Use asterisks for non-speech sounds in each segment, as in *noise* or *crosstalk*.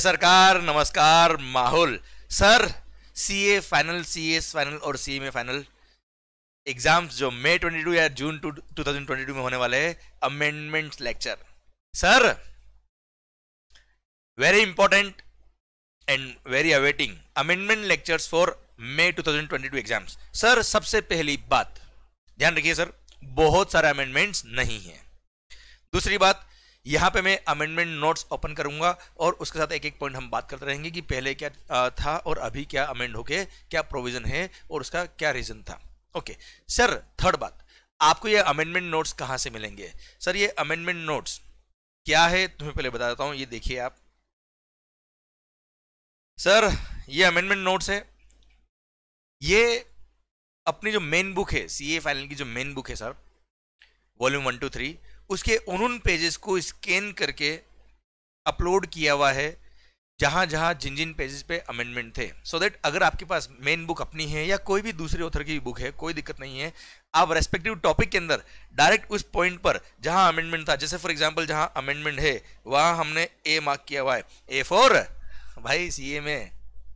सरकार नमस्कार माहौल sir CA final CS final और सीए में फाइनल एग्जाम्स जो मई टू या जून two two thousand twenty two में होने वाले हैं amendment lecture sir very important and very awaiting amendment lectures for May two exams sir सबसे पहली बात ध्यान रखिए सर बहुत सारे अमेंडमेंट्स नहीं है दूसरी बात यहाँ पे मैं अमेंडमेंट नोट्स ओपन करूँगा और उसके साथ एक एक पॉइंट हम बात करते रहेंगे कि पहले क्या था और अभी क्या अमेंड होके क्या प्रोविज़न है और उसका क्या रीज़न था ओके सर थर्ड बात आपको ये अमेंडमेंट नोट्स कहाँ से मिलेंगे सर ये अमेंडमेंट नोट्स क्या है तुम्हें पहले बता देता हूँ ये देखिए आप सर ये अमेंडमेंट नोट्स है ये अपनी जो मेन बुक है सी ए फाइनल की जो मेन बुक है sir volume one two three उसके उन उन पेजेस को स्कैन करके अपलोड किया हुआ है जहाँ जहाँ जिन जिन पेजेस पे अमेंडमेंट थे सो so दैट अगर आपके पास मेन बुक अपनी है या कोई भी दूसरे ऑथर की बुक है कोई दिक्कत नहीं है आप रेस्पेक्टिव टॉपिक के अंदर डायरेक्ट उस पॉइंट पर जहाँ अमेंडमेंट था जैसे फॉर एग्जाम्पल जहाँ अमेंडमेंट है वहाँ हमने ए मार्क किया हुआ है ए फॉर भाई सी ए में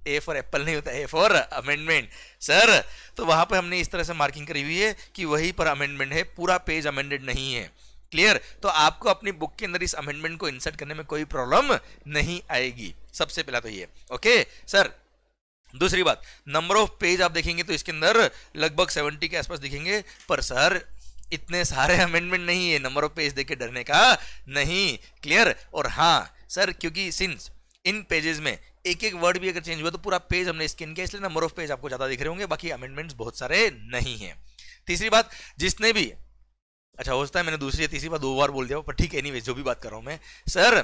ए फॉर एप्पल नहीं होता ए फॉर अमेंडमेंट सर तो वहाँ पर हमने इस तरह से मार्किंग करी हुई है कि वहीं पर अमेंडमेंट है पूरा पेज अमेंडेड नहीं है क्लियर तो आपको अपनी बुक के अंदर इस अमेंडमेंट को इंसर्ट करने में कोई प्रॉब्लम नहीं आएगी सबसे पहला तो ये ओके सर दूसरी बात नंबर ऑफ पेज आप देखेंगे तो इसके अंदर लगभग सेवेंटी के आसपास दिखेंगे पर सर इतने सारे अमेंडमेंट नहीं है नंबर ऑफ पेज देख के डरने का नहीं क्लियर और हाँ सर क्योंकि सिंस इन पेजेस में एक एक वर्ड भी अगर चेंज हुआ तो पूरा पेज हमने स्किन किया इसलिए नंबर ऑफ पेज आपको ज़्यादा दिख रहे होंगे बाकी अमेंडमेंट्स बहुत सारे नहीं है तीसरी बात जिसने भी अच्छा हो सकता है मैंने दूसरी या तीसरी बार दो बार बोल दिया पर ठीक एनीवे जो भी बात कर रहा हूँ मैं सर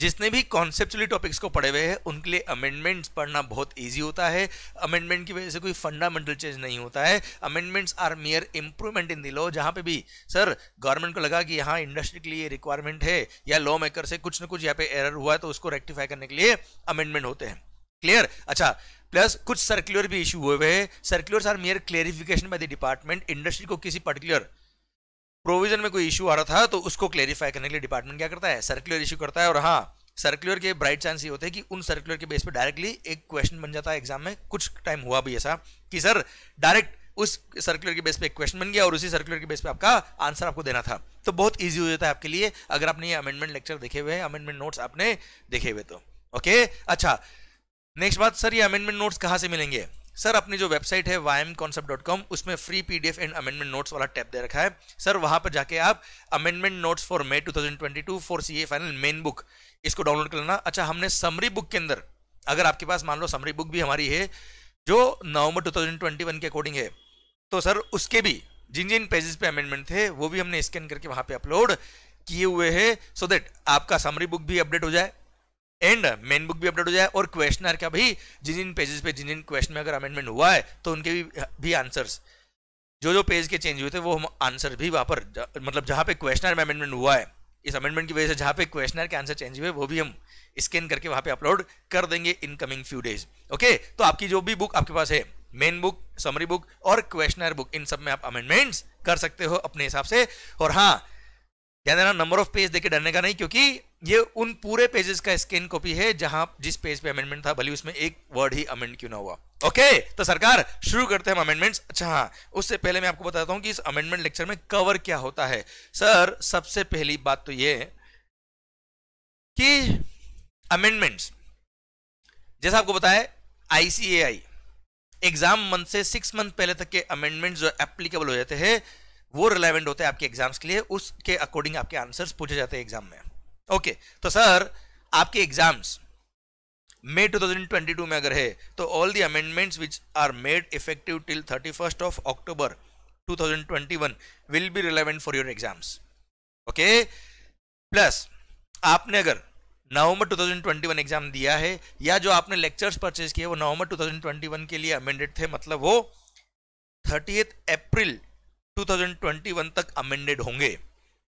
जिसने भी कॉन्सेप्चुअली टॉपिक्स को पढ़े हुए हैं उनके लिए अमेंडमेंट्स पढ़ना बहुत इजी होता है अमेंडमेंट की वजह से कोई फंडामेंटल चेंज नहीं होता है amendments are mere improvement in the law जहाँ पे भी सर गवर्नमेंट को लगा कि यहाँ इंडस्ट्री के लिए रिक्वायरमेंट है या लॉ मेकर से कुछ ना कुछ यहाँ पे एरर हुआ है तो उसको रेक्टिफाई करने के लिए अमेंडमेंट होते हैं क्लियर अच्छा प्लस कुछ सर्कुलर भी इशू हुए हुए हैं circulars are mere clarification by the department industry को किसी पर्टिकुलर प्रोविजन में कोई इशू आ रहा था तो उसको क्लेरिफाई करने के लिए डिपार्टमेंट क्या करता है सर्कुलर इशू करता है और हाँ सर्कुलर के ब्राइट चांस ये होते हैं कि उन सर्कुलर के बेस पे डायरेक्टली एक क्वेश्चन बन जाता है एग्जाम में कुछ टाइम हुआ भी ऐसा कि सर डायरेक्ट उस सर्कुलर के बेस पे एक क्वेश्चन बन गया और उसी सर्कुलर के बेस पे आपका आंसर आपको देना था तो बहुत ईजी हो जाता है आपके लिए अगर आपने ये अमेंडमेंट लेक्चर देखे हुए हैं अमेंडमेंट नोट्स आपने देखे हुए तो ओके अच्छा नेक्स्ट बात सर ये अमेंडमेंट नोट्स कहाँ से मिलेंगे सर अपनी जो वेबसाइट है वाई उसमें free PDF and amendment notes वाला टैब दे रखा है सर वहां पर जाके आप amendment notes for May 2022 for CA final main book इसको डाउनलोड कर लेना अच्छा हमने समरी बुक के अंदर अगर आपके पास मान लो समरी बुक भी हमारी है जो नवंबर 2021 के अकॉर्डिंग है तो सर उसके भी जिन जिन पेजेस पे अमेंडमेंट थे वो भी हमने स्कैन करके वहां पे अपलोड किए हुए हैं सो देट आपका समरी बुक भी अपडेट हो जाए एंड मेन बुक भी अपडेट हो जाए और क्वेश्चन आर क्या भाई जिन जिन पेजेस पे जिन जिन क्वेश्चन में अगर अमेंडमेंट हुआ है तो उनके भी भी आंसर्स जो जो पेज के चेंज हुए थे वो हम आंसर भी वहां पर मतलब जहां पे क्वेश्चन में अमेंडमेंट हुआ है इस अमेंडमेंट की वजह से जहां पे क्वेश्चन के आंसर चेंज हुए वो भी हम स्कैन करके वहां पर अपलोड कर देंगे in coming few days okay तो आपकी जो भी बुक आपके पास है मेन बुक समरी बुक और क्वेश्चनर बुक इन सब में आप अमेंडमेंट्स कर सकते हो अपने हिसाब से और हाँ क्या देना नंबर ऑफ पेज देखे डरने का नहीं क्योंकि ये उन पूरे पेजेस का स्कैन कॉपी है जहां जिस पेज पे अमेंडमेंट था भले उसमें एक वर्ड ही अमेंड क्यों ना हुआ ओके तो सरकार शुरू करते हैं हम अमेंडमेंट्स अच्छा हाँ उससे पहले मैं आपको बताता हूं कि इस अमेंडमेंट लेक्चर में कवर क्या होता है सर सबसे पहली बात तो ये कि अमेंडमेंट्स जैसा आपको बताया आईसीएआई एग्जाम मंथ से सिक्स मंथ पहले तक के अमेंडमेंट जो एप्लीकेबल हो जाते हैं वो रिलेवेंट होते हैं आपके एग्जाम्स के लिए उसके अकॉर्डिंग आपके आंसर्स पूछे जाते हैं एग्जाम में ओके तो सर आपके एग्जाम्स मई 2022 में अगर है तो all the amendments which are made effective till 31st of October 2021 will be relevant for your exams okay plus आपने अगर नवंबर 2021 एग्जाम दिया है या जो आपने लेक्चर्स परचेज किए वो नवंबर 2021 के लिए अमेंडेड थे मतलब वो थर्टी अप्रैल 2021 तक अमेंडेड होंगे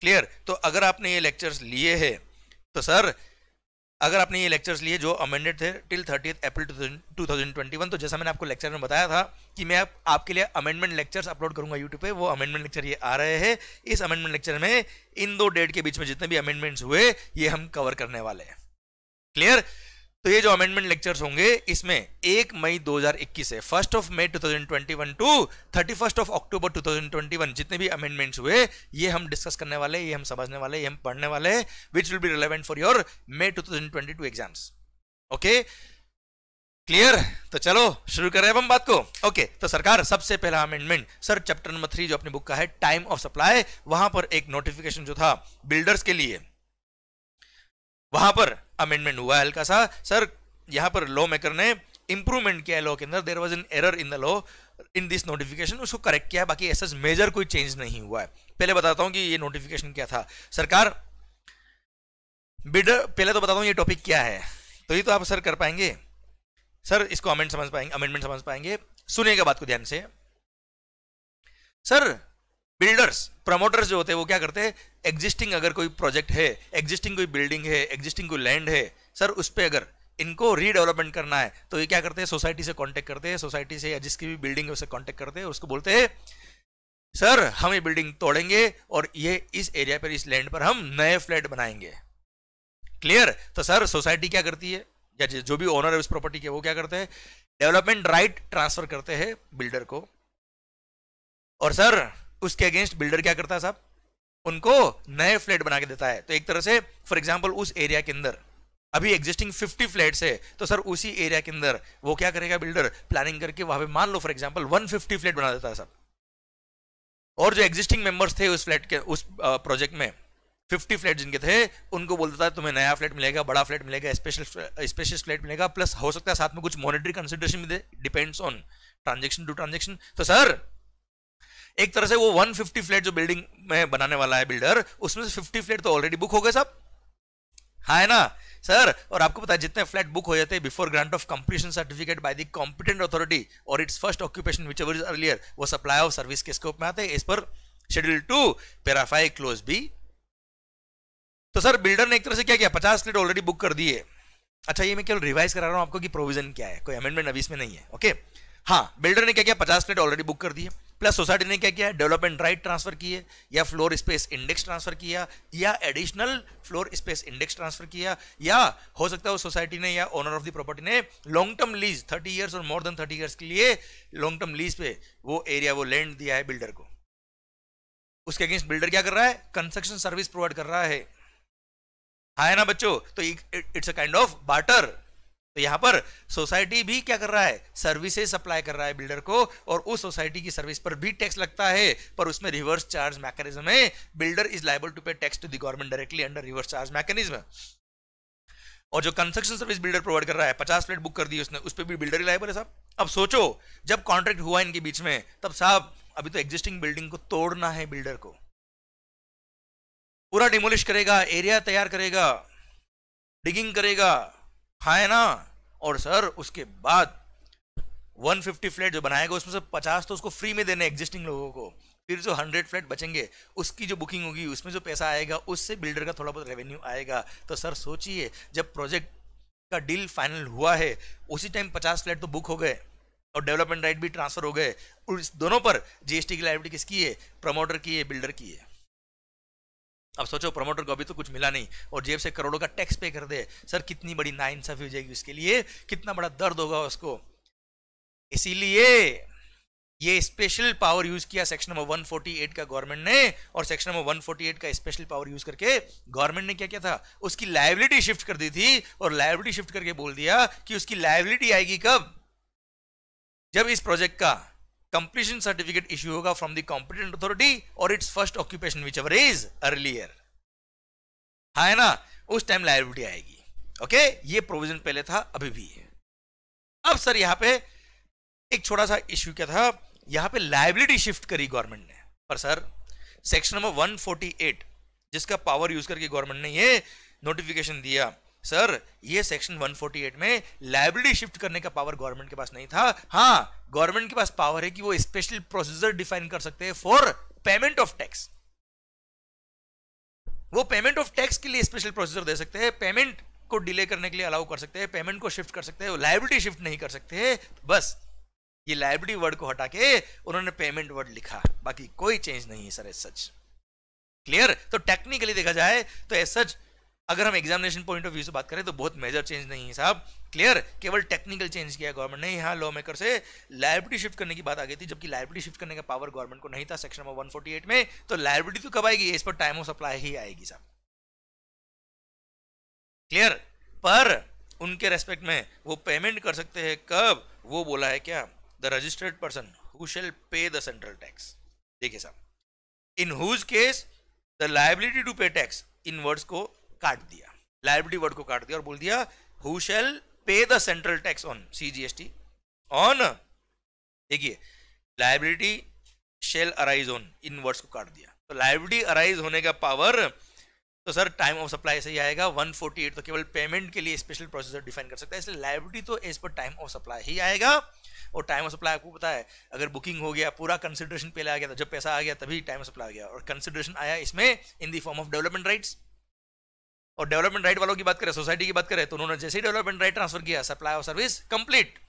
क्लियर तो अगर आपने ये लेक्चर्स लिए हैं तो सर अगर आपने ये लेक्चर्स लिए जो अमेंडेड थे टिल थर्टी अप्रैल 2021 तो जैसा मैंने आपको लेक्चर में बताया था कि मैं आप, आपके लिए अमेंडमेंट लेक्चर्स अपलोड करूंगा यूट्यूब पे वो अमेंडमेंट लेक्चर ये आ रहे हैं इस अमेंडमेंट लेक्चर में इन दो डेट के बीच में जितने भी अमेंडमेंट्स हुए ये हम कवर करने वाले हैं क्लियर तो ये जो अमेंडमेंट लेक्चर्स होंगे इसमें एक मई 2021 से first of May 2021 to thirty first of October 2021 जितने भी अमेंडमेंट्स हुए ये हम डिस्कस करने वाले ये हम समझने वाले ये हम पढ़ने वाले which will be relevant for your May 2022 exams okay clear तो चलो शुरू कर रहे हैं हम बात को ओके okay, तो सरकार सबसे पहला amendment sir chapter number three जो अपनी बुक का है टाइम ऑफ सप्लाई वहां पर एक नोटिफिकेशन जो था बिल्डर्स के लिए वहां पर अमेंडमेंट हुआ हल्का सा सर यहां पर लॉ मेकर ने इंप्रूवमेंट किया है लॉ के अंदर there was an error in the law in this notification उसको करेक्ट किया है बाकी ऐसा मेजर कोई चेंज नहीं हुआ है पहले बताता हूं कि ये नोटिफिकेशन क्या था सरकार बिडर पहले तो बताता हूं ये टॉपिक क्या है तो ये तो आप सर कर पाएंगे सर इसको अमेंड समझ पाएंगे अमेंडमेंट समझ पाएंगे सुनिएगा बात को ध्यान से सर बिल्डर्स प्रमोटर्स जो होते हैं वो क्या करते हैं एग्जिस्टिंग अगर कोई प्रोजेक्ट है एग्जिस्टिंग कोई बिल्डिंग है एग्जिस्टिंग कोई लैंड है सर उस पर अगर इनको रीडेवलपमेंट करना है तो ये क्या करते हैं सोसाइटी से कॉन्टेक्ट करते हैं सोसाइटी से या जिसकी भी बिल्डिंग है उससे कॉन्टेक्ट करते हैं उसको बोलते हैं सर हम ये बिल्डिंग तोड़ेंगे और ये इस एरिया पर इस लैंड पर हम नए फ्लैट बनाएंगे क्लियर तो सर सोसाइटी क्या करती है या जो भी ओनर है उस प्रॉपर्टी के वो क्या करते हैं डेवलपमेंट राइट ट्रांसफर करते हैं बिल्डर को और सर उसके अगेंस्ट बिल्डर क्या करता है साहब उनको नए फ्लैट बना के देता है तो एक तरह से फॉर एग्जाम्पल उस एरिया के अंदर अभी एग्जिस्टिंग 50 फ्लैट्स है तो सर उसी एरिया के अंदर वो क्या करेगा बिल्डर प्लानिंग करके वहां पे मान लो फॉर एग्जाम्पल 150 फ्लैट बना देता है सब और जो एग्जिस्टिंग मेंबर्स थे उस फ्लैट के उस प्रोजेक्ट में 50 फ्लैट जिनके थे उनको बोल देता है तुम्हें नया फ्लैट मिलेगा बड़ा फ्लैट मिलेगा स्पेशल स्पेशल फ्लैट मिलेगा प्लस हो सकता है साथ में कुछ मॉनिटरी कंसिडरेशन भी दे depends on transaction to transaction तो सर एक तरह से वो 150 फ्लैट जो बिल्डिंग में बनाने वाला है बिल्डर उसमें से 50 फ्लैट तो ऑलरेडी बुक हो गए सब हाँ है ना सर और आपको पता है जितने फ्लैट बुक हो जाते हैं before grant of completion certificate by the competent authority और its first occupation whichever is earlier वो सप्लाई ऑफ सर्विस के स्कोप में आते हैं इस पर schedule two para five clause B तो सर बिल्डर ने एक तरह से क्या किया पचास फ्लैट ऑलरेडी बुक कर दिए अच्छा ये मैं केवल रिवाइज करा रहा हूँ आपको कि प्रोविजन क्या है कोई अमेंडमेंट अभी इसमें नहीं है ओके हाँ बिल्डर ने क्या किया पचास फ्लैट ऑलरेडी बुक कर दिए प्लस सोसाइटी ने क्या किया डेवलपमेंट राइट ट्रांसफर किए या फ्लोर स्पेस इंडेक्स ट्रांसफर किया या additional floor space index transfer किया या हो सकता है वो सोसाइटी ने या ओनर ऑफ द प्रॉपर्टी ने long term lease thirty years और मोर देन थर्टी इयर्स के लिए लॉन्ग टर्म लीज पे वो एरिया वो लैंड दिया है बिल्डर को उसके अगेंस्ट बिल्डर क्या कर रहा है कंस्ट्रक्शन सर्विस प्रोवाइड कर रहा है हाँ ना बच्चों तो it's a kind of barter तो यहां पर सोसाइटी भी क्या कर रहा है सर्विसेज सप्लाई कर रहा है बिल्डर को और उस सोसाइटी की सर्विस पर भी टैक्स लगता है पर उसमें रिवर्स चार्ज मैकेनिज्म है builder is liable to pay tax to the government directly under reverse charge mechanism और जो कंस्ट्रक्शन सर्विस बिल्डर प्रोवाइड कर रहा है पचास प्लेट बुक कर दी उसने उस पर भी बिल्डर ही लाइबल है साहब अब सोचो जब कॉन्ट्रैक्ट हुआ इनके बीच में तब साहब अभी तो एग्जिस्टिंग बिल्डिंग को तोड़ना है बिल्डर को पूरा डिमोलिश करेगा एरिया तैयार करेगा डिगिंग करेगा खाए ना और सर उसके बाद 150 फ्लैट जो बनाएगा उसमें से 50 तो उसको फ्री में देने एग्जिस्टिंग लोगों को फिर जो 100 फ्लैट बचेंगे उसकी जो बुकिंग होगी उसमें जो पैसा आएगा उससे बिल्डर का थोड़ा बहुत रेवेन्यू आएगा तो सर सोचिए जब प्रोजेक्ट का डील फाइनल हुआ है उसी टाइम 50 फ्लैट तो बुक हो गए और डेवलपमेंट राइट भी ट्रांसफर हो गए और इस दोनों पर जीएसटी की लाइब्रेटी किसकी है प्रमोटर की है बिल्डर की है अब सोचो प्रमोटर को अभी तो कुछ मिला नहीं और जेब से करोड़ों का टैक्स पे कर दे सर कितनी बड़ी नाइंसाफी हो जाएगी उसके लिए कितना बड़ा दर्द होगा उसको इसीलिए ये स्पेशल पावर यूज किया सेक्शन नंबर 148 का गवर्नमेंट ने और सेक्शन नंबर 148 का स्पेशल पावर यूज करके गवर्नमेंट ने क्या किया था उसकी लाइबिलिटी शिफ्ट कर दी थी और लाइबिलिटी शिफ्ट करके बोल दिया कि उसकी लाइबिलिटी आएगी कब जब इस प्रोजेक्ट का सर्टिफिकेट इश्यू होगा फ्रॉम दी कॉम्पिटेंट अथॉरिटी और its first occupation occupation whichever is earlier हाँ है ना उस टाइम लाइबिलिटी आएगी ओके ये प्रोविजन पहले था अभी भी है अब सर यहां पे एक छोटा सा इश्यू क्या था यहां पे लाइबिलिटी शिफ्ट करी गवर्नमेंट ने पर सर सेक्शन नंबर 148 जिसका पावर यूज करके गवर्नमेंट ने ये नोटिफिकेशन दिया सर ये सेक्शन 148 में लाइब्रेरी शिफ्ट करने का पावर गवर्नमेंट के पास नहीं था हाँ गवर्नमेंट के पास पावर है कि वो स्पेशल प्रोसीजर डिफाइन कर सकते हैं फॉर पेमेंट ऑफ टैक्स वो पेमेंट ऑफ टैक्स के लिए स्पेशल प्रोसीजर दे सकते हैं पेमेंट को डिले करने के लिए अलाउ कर सकते हैं पेमेंट को शिफ्ट कर सकते हैं लाइब्रेरी शिफ्ट नहीं कर सकते बस ये लाइब्रेरी वर्ड को हटा के उन्होंने पेमेंट वर्ड लिखा बाकी कोई चेंज नहीं है सर एस सच क्लियर तो टेक्निकली देखा जाए तो एस सच अगर हम एग्जामिनेशन पॉइंट ऑफ व्यू से बात करें तो बहुत मेजर चेंज नहीं है साहब क्लियर केवल टेक्निकल चेंज किया गवर्नमेंट ने यहाँ लॉ मेकर से लाइब्रेटी शिफ्ट करने की बात आ गई थी जबकि लाइब्रेटी शिफ्ट करने का पावर गवर्नमेंट को नहीं था सेक्शन नंबर वन में तो लाइब्रेटी तो कब आएगी इस पर टाइम ऑफ सप्लाई ही आएगी साहब क्लियर पर उनके रेस्पेक्ट में वो पेमेंट कर सकते हैं कब वो बोला है क्या the registered person who shall pay the central tax देखिए साहब in whose case the liability to pay tax इन वर्ड्स को काट दिया लाइब्रेटी वर्ड को काट दिया और बोल दिया who shall pay the central tax on CGST on देखिए लाइब्रेटी शेल अराइज ऑन इन वर्ड्स को काट दिया तो लाइब्रेटी अराइज होने का पावर तो सर टाइम ऑफ सप्लाई से ही आएगा 148 तो केवल पेमेंट के लिए स्पेशल प्रोसेसर डिफाइन कर सकता है इसलिए लाइब्रेटी तो as per time of supply ही आएगा और टाइम ऑफ सप्लाई आपको पता है अगर बुकिंग हो गया पूरा कंसिडरेशन पहले आ गया था जब पैसा आ गया तभी टाइम ऑफ सप्लाई आ गया और कंसिडरेशन आया इसमें in the form of development rights और डेवलपमेंट राइट वालों की बात करें सोसाइटी की बात करें तो उन्होंने जैसे ही डेवलपमेंट राइट ट्रांसफर किया supply of service complete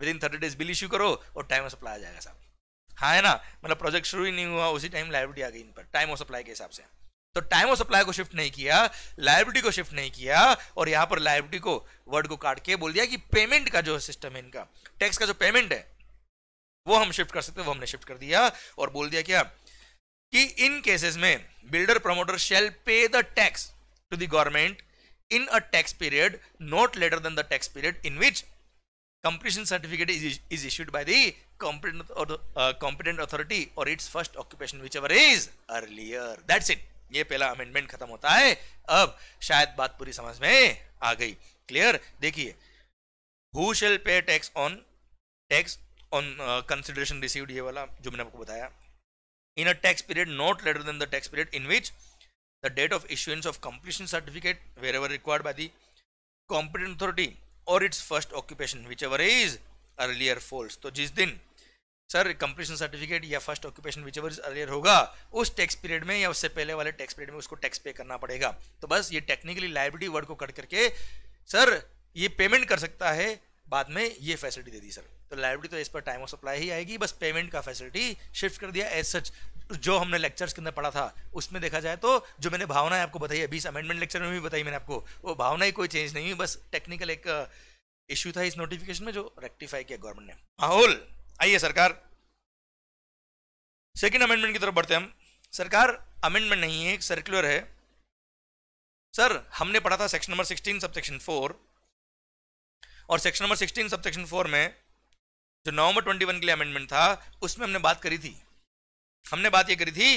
within thirty days bill issue करो और टाइम ऑफ सप्लाई आ जाएगा साहब हाँ है ना मतलब प्रोजेक्ट शुरू ही नहीं हुआ उसी टाइम लाइब्रेटी आ गई इन पर टाइम ऑफ सप्लाई के हिसाब से तो टाइम ऑफ सप्लाई को शिफ्ट नहीं किया लाइब्रेटी को शिफ्ट नहीं किया और यहाँ पर लाइब्रेटी को वर्ड को काट के बोल दिया कि पेमेंट का जो सिस्टम है इनका टैक्स का जो पेमेंट है वो हम शिफ्ट कर सकते हैं वो हमने शिफ्ट कर दिया और बोल दिया क्या कि इन केसेस में builder promoter shall pay the tax to the government in a tax period not later than the tax period in which completion certificate is, is issued by the competent or the uh, competent authority or its first occupation whichever is earlier that's it ये पहला amendment खत्म होता है अब शायद बात पूरी समझ में आ गई क्लियर देखिए who shall pay tax on tax on consideration received ये वाला जो मैंने आपको बताया in a tax period not later than the tax period in which the date of issuance of completion certificate wherever required by the competent authority or its first occupation whichever is earlier falls तो जिस दिन sir completion certificate या first occupation whichever earlier होगा उस tax period में या उससे पहले वाले टैक्स पीरियड में उसको टैक्स पे करना पड़ेगा तो बस ये टेक्निकली लाइबिलिटी वर्ड को कट करके सर ये पेमेंट कर सकता है बाद में ये फैसिलिटी दे दी सर तो लाइब्रेरी तो इस पर टाइम ऑफ सप्लाई ही आएगी बस पेमेंट का फैसिलिटी शिफ्ट कर दिया एज सच जो हमने लेक्चर्स के अंदर पढ़ा था उसमें देखा जाए तो जो मैंने भावना आपको बताई है बीस अमेंडमेंट लेक्चर में भी बताई मैंने आपको वो भावना ही कोई चेंज नहीं हुई बस टेक्निकल एक इश्यू uh, था इस नोटिफिकेशन में जो रेक्टिफाई किया गवर्नमेंट ने माहौल आइए सरकार सेकेंड अमेंडमेंट की तरफ बढ़ते हम सरकार अमेंडमेंट नहीं है एक सर्कुलर है सर हमने पढ़ा था section number sixteen sub section four और section number sixteen sub section four में जो नवंबर ट्वेंटी वन के लिए अमेंडमेंट था उसमें हमने बात करी थी हमने बात ये करी थी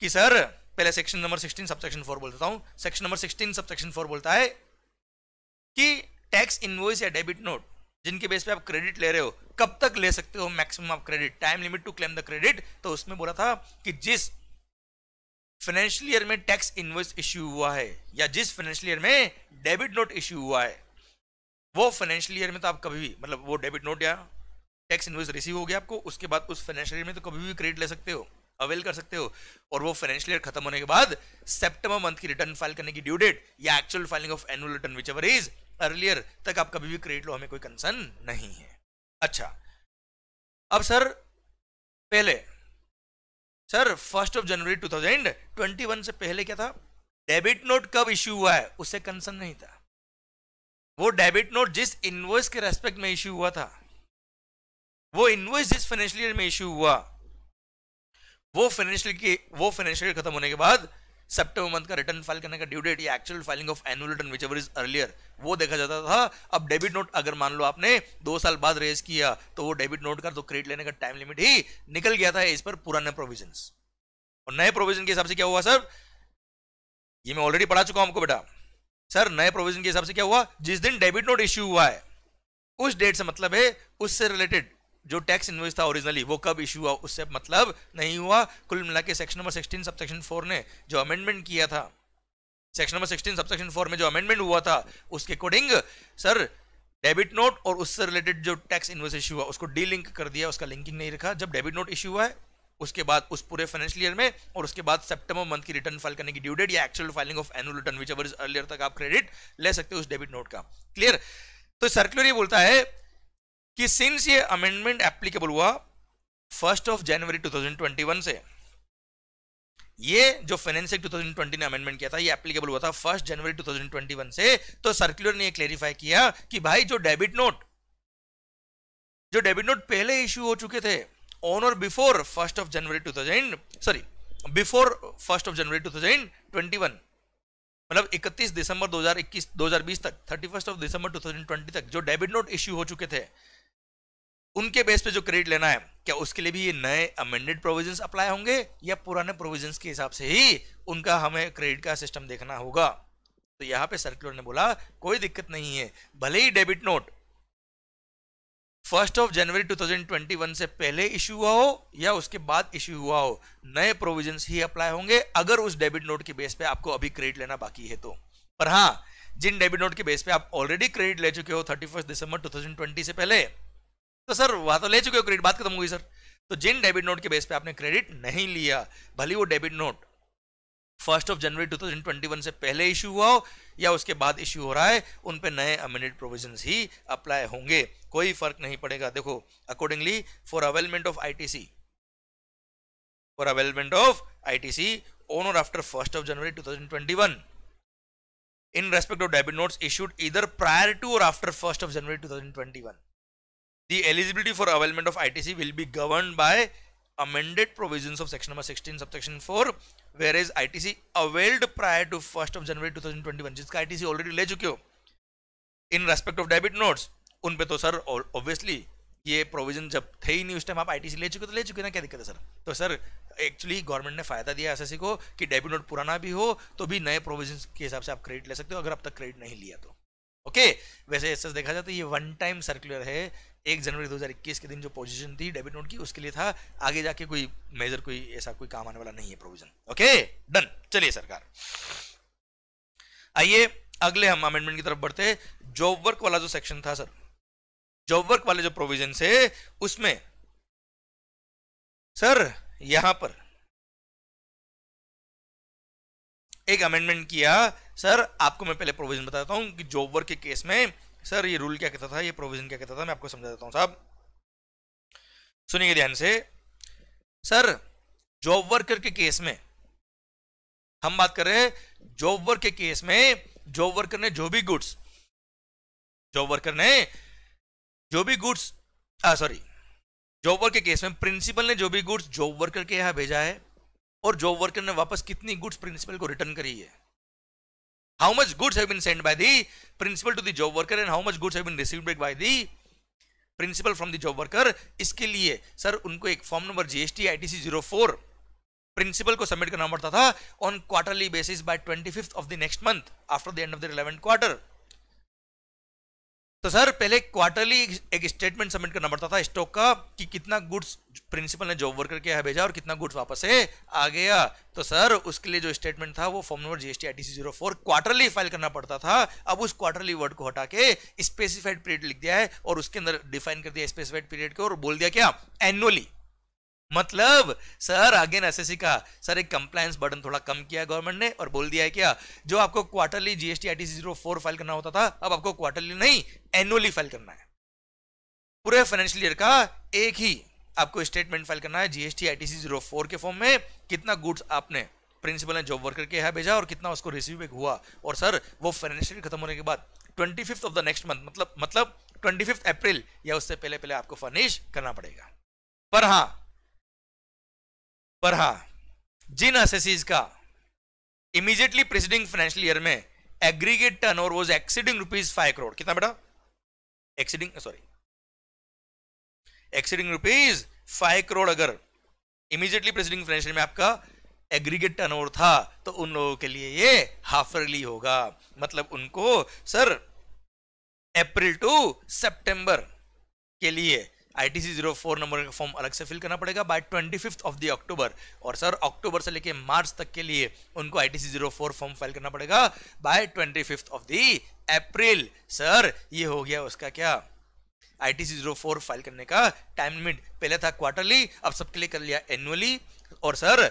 कि सर पहले सेक्शन नंबर 16 सबसेक्शन 4 बोलता हूँ सेक्शन नंबर 16 सेक्शन फोर बोलता है कि टैक्स इनवॉइस या डेबिट नोट जिनके बेस पे आप क्रेडिट ले रहे हो कब तक ले सकते हो मैक्सिमम आप credit time limit to claim the credit तो उसमें बोला था कि जिस फाइनेंशियल ईयर में टैक्स इन्वॉइस इश्यू हुआ है या जिस फाइनेंशियल ईयर में डेबिट नोट इश्यू हुआ है वो फाइनेंशियल ईयर में तो आप कभी भी मतलब वो डेबिट नोट या टैक्स इन्वेस्ट रिसीव हो गया आपको उसके बाद उस फाइनेंशियल ईयर में तो कभी भी क्रेडिट ले सकते हो अवेल कर सकते हो और वो फाइनेंशियल ईयर खत्म होने के बाद सेप्टेम्बर मंथ की रिटर्न फाइल करने की ड्यू डेट या actual filing of annual return whichever is earlier तक आप कभी भी क्रेडिट लो हमें कोई कंसर्न नहीं है अच्छा अब सर पहले सर फर्स्ट ऑफ जनवरी 2021 से पहले क्या था डेबिट नोट कब इश्यू हुआ है उससे कंसर्न नहीं था वो डेबिट नोट जिस इनवॉइस के रेस्पेक्ट में इश्यू हुआ था वो इन्वेस्ट जिस फाइनेंशियल ईयर में इश्यू हुआ वो फाइनेंशियल के वो फाइनेंशियल खत्म होने के बाद सितंबर मंथ का रिटर्न फाइल करने का ड्यू डेट या actual filing of annual return whichever is earlier वो देखा जाता था अब डेबिट नोट अगर मान लो आपने दो साल बाद रेज किया तो वो डेबिट नोट का तो क्रेडिट लेने का टाइम लिमिट ही निकल गया था इस पर पुराने प्रोविजन और नए प्रोविजन के हिसाब से क्या हुआ सर ये मैं ऑलरेडी पढ़ा चुका हूं आपको बेटा सर नए प्रोविजन के हिसाब से क्या हुआ जिस दिन डेबिट नोट इश्यू हुआ है उस डेट से मतलब है उससे रिलेटेड जो टैक्स इन्वेस्ट था ओरिजिनली वो कब इशू हुआ उससे मतलब नहीं हुआ कुल मिला के section number sixteen sub section four ने जो अमेंडमेंट किया था section number sixteen sub section four में जो अमेंडमेंट हुआ था उसके अकॉर्डिंग सर डेबिट नोट और उससे रिलेटेड जो टैक्स इन्वेस्ट इशू हुआ उसको डी लिंक कर दिया उसका लिंकिंग नहीं रखा जब डेबिट नोट इशू हुआ है उसके बाद उस पूरे फाइनेंशियल ईयर में और उसके बाद सितंबर मंथ की रिटर्न फाइल करने की ड्यू डेट या actual filing of annual return which earlier तक आप क्रेडिट ले सकते हो उस डेबिट नोट का क्लियर तो सर्कुलर ये बोलता है कि सिंस ये अमेंडमेंट एप्लीकेबल हुआ फर्स्ट ऑफ जनवरी 2021 से ये जो फाइनेंस एक्ट 2020 ने अमेंडमेंट किया था ये एप्लीकेबल हुआ था फर्स्ट जनवरी 2021 से तो सर्कुलर ने ये क्लेरिफाई किया कि भाई जो डेबिट नोट जो डेबिट नोट पहले इश्यू हो चुके थे ऑन और before first of January 2000 sorry before first of January 2021 मतलब 31 दिसंबर 2021 2020 तक 31 ऑफ दिसंबर 2020 तक जो डेबिट नोट इश्यू हो चुके थे उनके बेस पे जो क्रेडिट लेना है क्या उसके लिए भी ये नए अमेंडेड प्रोविजन अप्लाई होंगे या पुराने प्रोविजन के हिसाब से ही उनका हमें क्रेडिट का सिस्टम देखना होगा तो यहां पे सर्कुलर ने बोला कोई दिक्कत नहीं है भले ही debit note first of January 2021 से पहले इश्यू हुआ हो या उसके बाद इश्यू हुआ हो नए प्रोविजंस ही अप्लाई होंगे अगर उस डेबिट नोट के बेस पे आपको अभी क्रेडिट लेना बाकी है तो पर हाँ जिन डेबिट नोट के बेस पे आप ऑलरेडी क्रेडिट ले चुके हो 31 दिसंबर 2020 से पहले तो सर वहां तो ले चुके हो क्रेडिट बात खत्म हुई सर तो जिन डेबिट नोट के बेस पे आपने क्रेडिट नहीं लिया भले वो debit note first of January 2021 से पहले इशू हुआ हो या उसके बाद इशू हो रहा है उन पे नए अमेंडेड प्रोविजन ही अप्लाई होंगे कोई फर्क नहीं पड़ेगा देखो accordingly for availment of ITC for availment of ITC on or after 1st of January 2021 in respect of debit notes issued इधर प्रायर टू और after first of January 2021. the eligibility for availment of ITC will be governed by amended provisions of section number 16 subsection 4 whereas ITC availed prior to 1st of January 2021 जिसका ITC already ले चुके हो in respect of debit notes उन पे तो sir obviously ये provision जब थे ही नहीं उस टाइम आप आईटीसी ले चुके तो ले चुके ना क्या दिक्कत है सर तो सर एक्चुअली गवर्नमेंट ने फायदा दिया एसएससी को कि डेबिट नोट पुराना भी हो तो भी नए प्रोविजन के हिसाब से आप क्रेडिट ले सकते हो अगर अब तक क्रेडिट नहीं लिया तो ओके वैसे ऐसा देखा जाए तो ये वन टाइम सर्कुलर है एक जनवरी 2021 के दिन जो पोजीशन थी डेबिट नोट की उसके लिए था आगे जाके कोई मेजर कोई ऐसा कोई काम आने वाला नहीं है प्रोविजन ओके डन चलिए सरकार आइए अगले हम अमेंडमेंट की तरफ बढ़ते जॉब वर्क वाला जो सेक्शन था सर जॉब वर्क वाले जो प्रोविजन है उसमें सर यहां पर एक अमेंडमेंट किया सर आपको मैं पहले प्रोविजन बताता हूँ कि जॉब वर्क के केस में सर ये रूल क्या कहता था ये प्रोविजन क्या कहता था मैं आपको समझा देता हूँ साहब सुनिए ध्यान से सर जॉब वर्कर के केस में हम बात कर रहे हैं जॉब वर्क के केस में जॉब वर्कर ने जो भी गुड्स जॉब वर्कर ने जो भी गुड्स सॉरी जॉब वर्क के केस में प्रिंसिपल ने जो भी गुड्स जॉब वर्कर के यहां भेजा है और जॉब वर्कर ने वापस कितनी गुड्स प्रिंसिपल को रिटर्न करी है how much goods have been sent by the principal to the job worker and how much goods have been received back by the principal from the job worker इसके लिए sir उनको एक form number GST ITC 04 principal को submit करना पड़ता था on quarterly basis by 25th of the next month after the end of the relevant quarter तो sir पहले क्वार्टरली एक स्टेटमेंट सबमिट करना पड़ता था स्टॉक का कि कितना गुड्स प्रिंसिपल ने जॉब वर्कर के यहाँ भेजा और कितना गुड्स वापस से आ गया तो सर उसके लिए जो स्टेटमेंट था वो form number GST I zero four quarterly file करना पड़ता था अब उस क्वार्टरली वर्ड को हटा के स्पेसिफाइड पीरियड लिख दिया है और उसके अंदर डिफाइन कर दिया स्पेसिफाइड पीरियड को और बोल दिया क्या एनुअली मतलब सर अगेन एसएससी का सर एक कंप्लायंस बर्डन थोड़ा कम किया गवर्नमेंट ने और बोल दिया है क्या जो आपको quarterly GST I zero four file करना होता था अब आपको क्वार्टरली नहीं एनुअली फाइल करना है पूरे फाइनेंशियल ईयर का एक ही आपको स्टेटमेंट फाइल करना है जीएसटी आई जीरो फोर के फॉर्म में कितना गुड्स आपने प्रिंसिपल ने जॉब वर्कर के यहाँ भेजा और कितना उसको रिसीव बैक हुआ और सर वो फाइनेंशियल खत्म होने के बाद twenty of the next month मतलब मतलब ट्वेंटी अप्रैल या उससे पहले पहले आपको फर्निश करना पड़ेगा पर हाँ पर हाँ, जिन असेसिस का इमीजिएटली प्रेसिडिंग फाइनेंशियल ईयर में aggregate turnover was exceeding rupees five crore कितना बेटा exceeding sorry exceeding rupees five crore अगर इमीडिएटली प्रेसिडिंग फाइनेंशियल में आपका एग्रीगेट ओवर था तो उन लोगों के लिए ये हाफरली होगा मतलब उनको सर अप्रैल टू सेप्टेंबर के लिए आई जीरो फोर नंबर का फॉर्म अलग से फिल करना पड़ेगा by twenty fifth of the October और सर अक्टूबर से लेके मार्च तक के लिए उनको I zero four form file करना पड़ेगा by twenty fifth of the April sir ये हो गया उसका क्या आई जीरो फोर फाइल करने का टाइम लिमिट पहले था क्वार्टरली अब सबके लिए कर लिया एनुअली और सर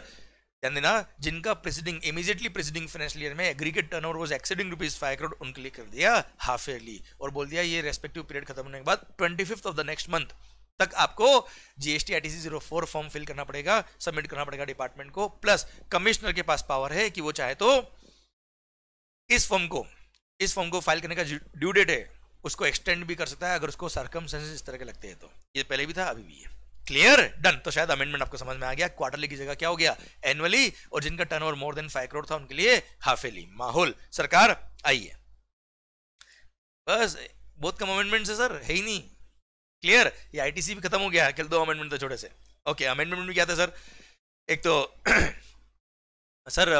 ध्यान देना जिनका preceding immediately preceding financial year में aggregate turnover was exceeding rupees five crore उनके लिए कर दिया हाफ ईयरली और बोल दिया ये रेस्पेक्टिव पीरियड खत्म होने के बाद twenty fifth of the next month तक आपको GST ITC zero four form fill करना पड़ेगा सबमिट करना पड़ेगा डिपार्टमेंट को प्लस कमिश्नर के पास पावर है कि वो चाहे तो इस फॉर्म को इस फॉर्म को फाइल करने का ड्यू डेट है उसको एक्सटेंड भी कर सकता है अगर उसको सरकम इस तरह के लगते हैं तो ये पहले भी था अभी भी है क्लियर डन तो शायद अमेंडमेंट आपको समझ में आ गया क्वार्टरली की जगह क्या हो गया एनुअली और जिनका turn more than five crore था उनके लिए हाफेली माहौल सरकार आइए बस बहुत कम अमेंडमेंट है सर है ही नहीं क्लियर ये आईटीसी भी खत्म हो गया कल दो अमेंडमेंट तो छोटे से ओके अमेंडमेंट में क्या था सर एक तो सर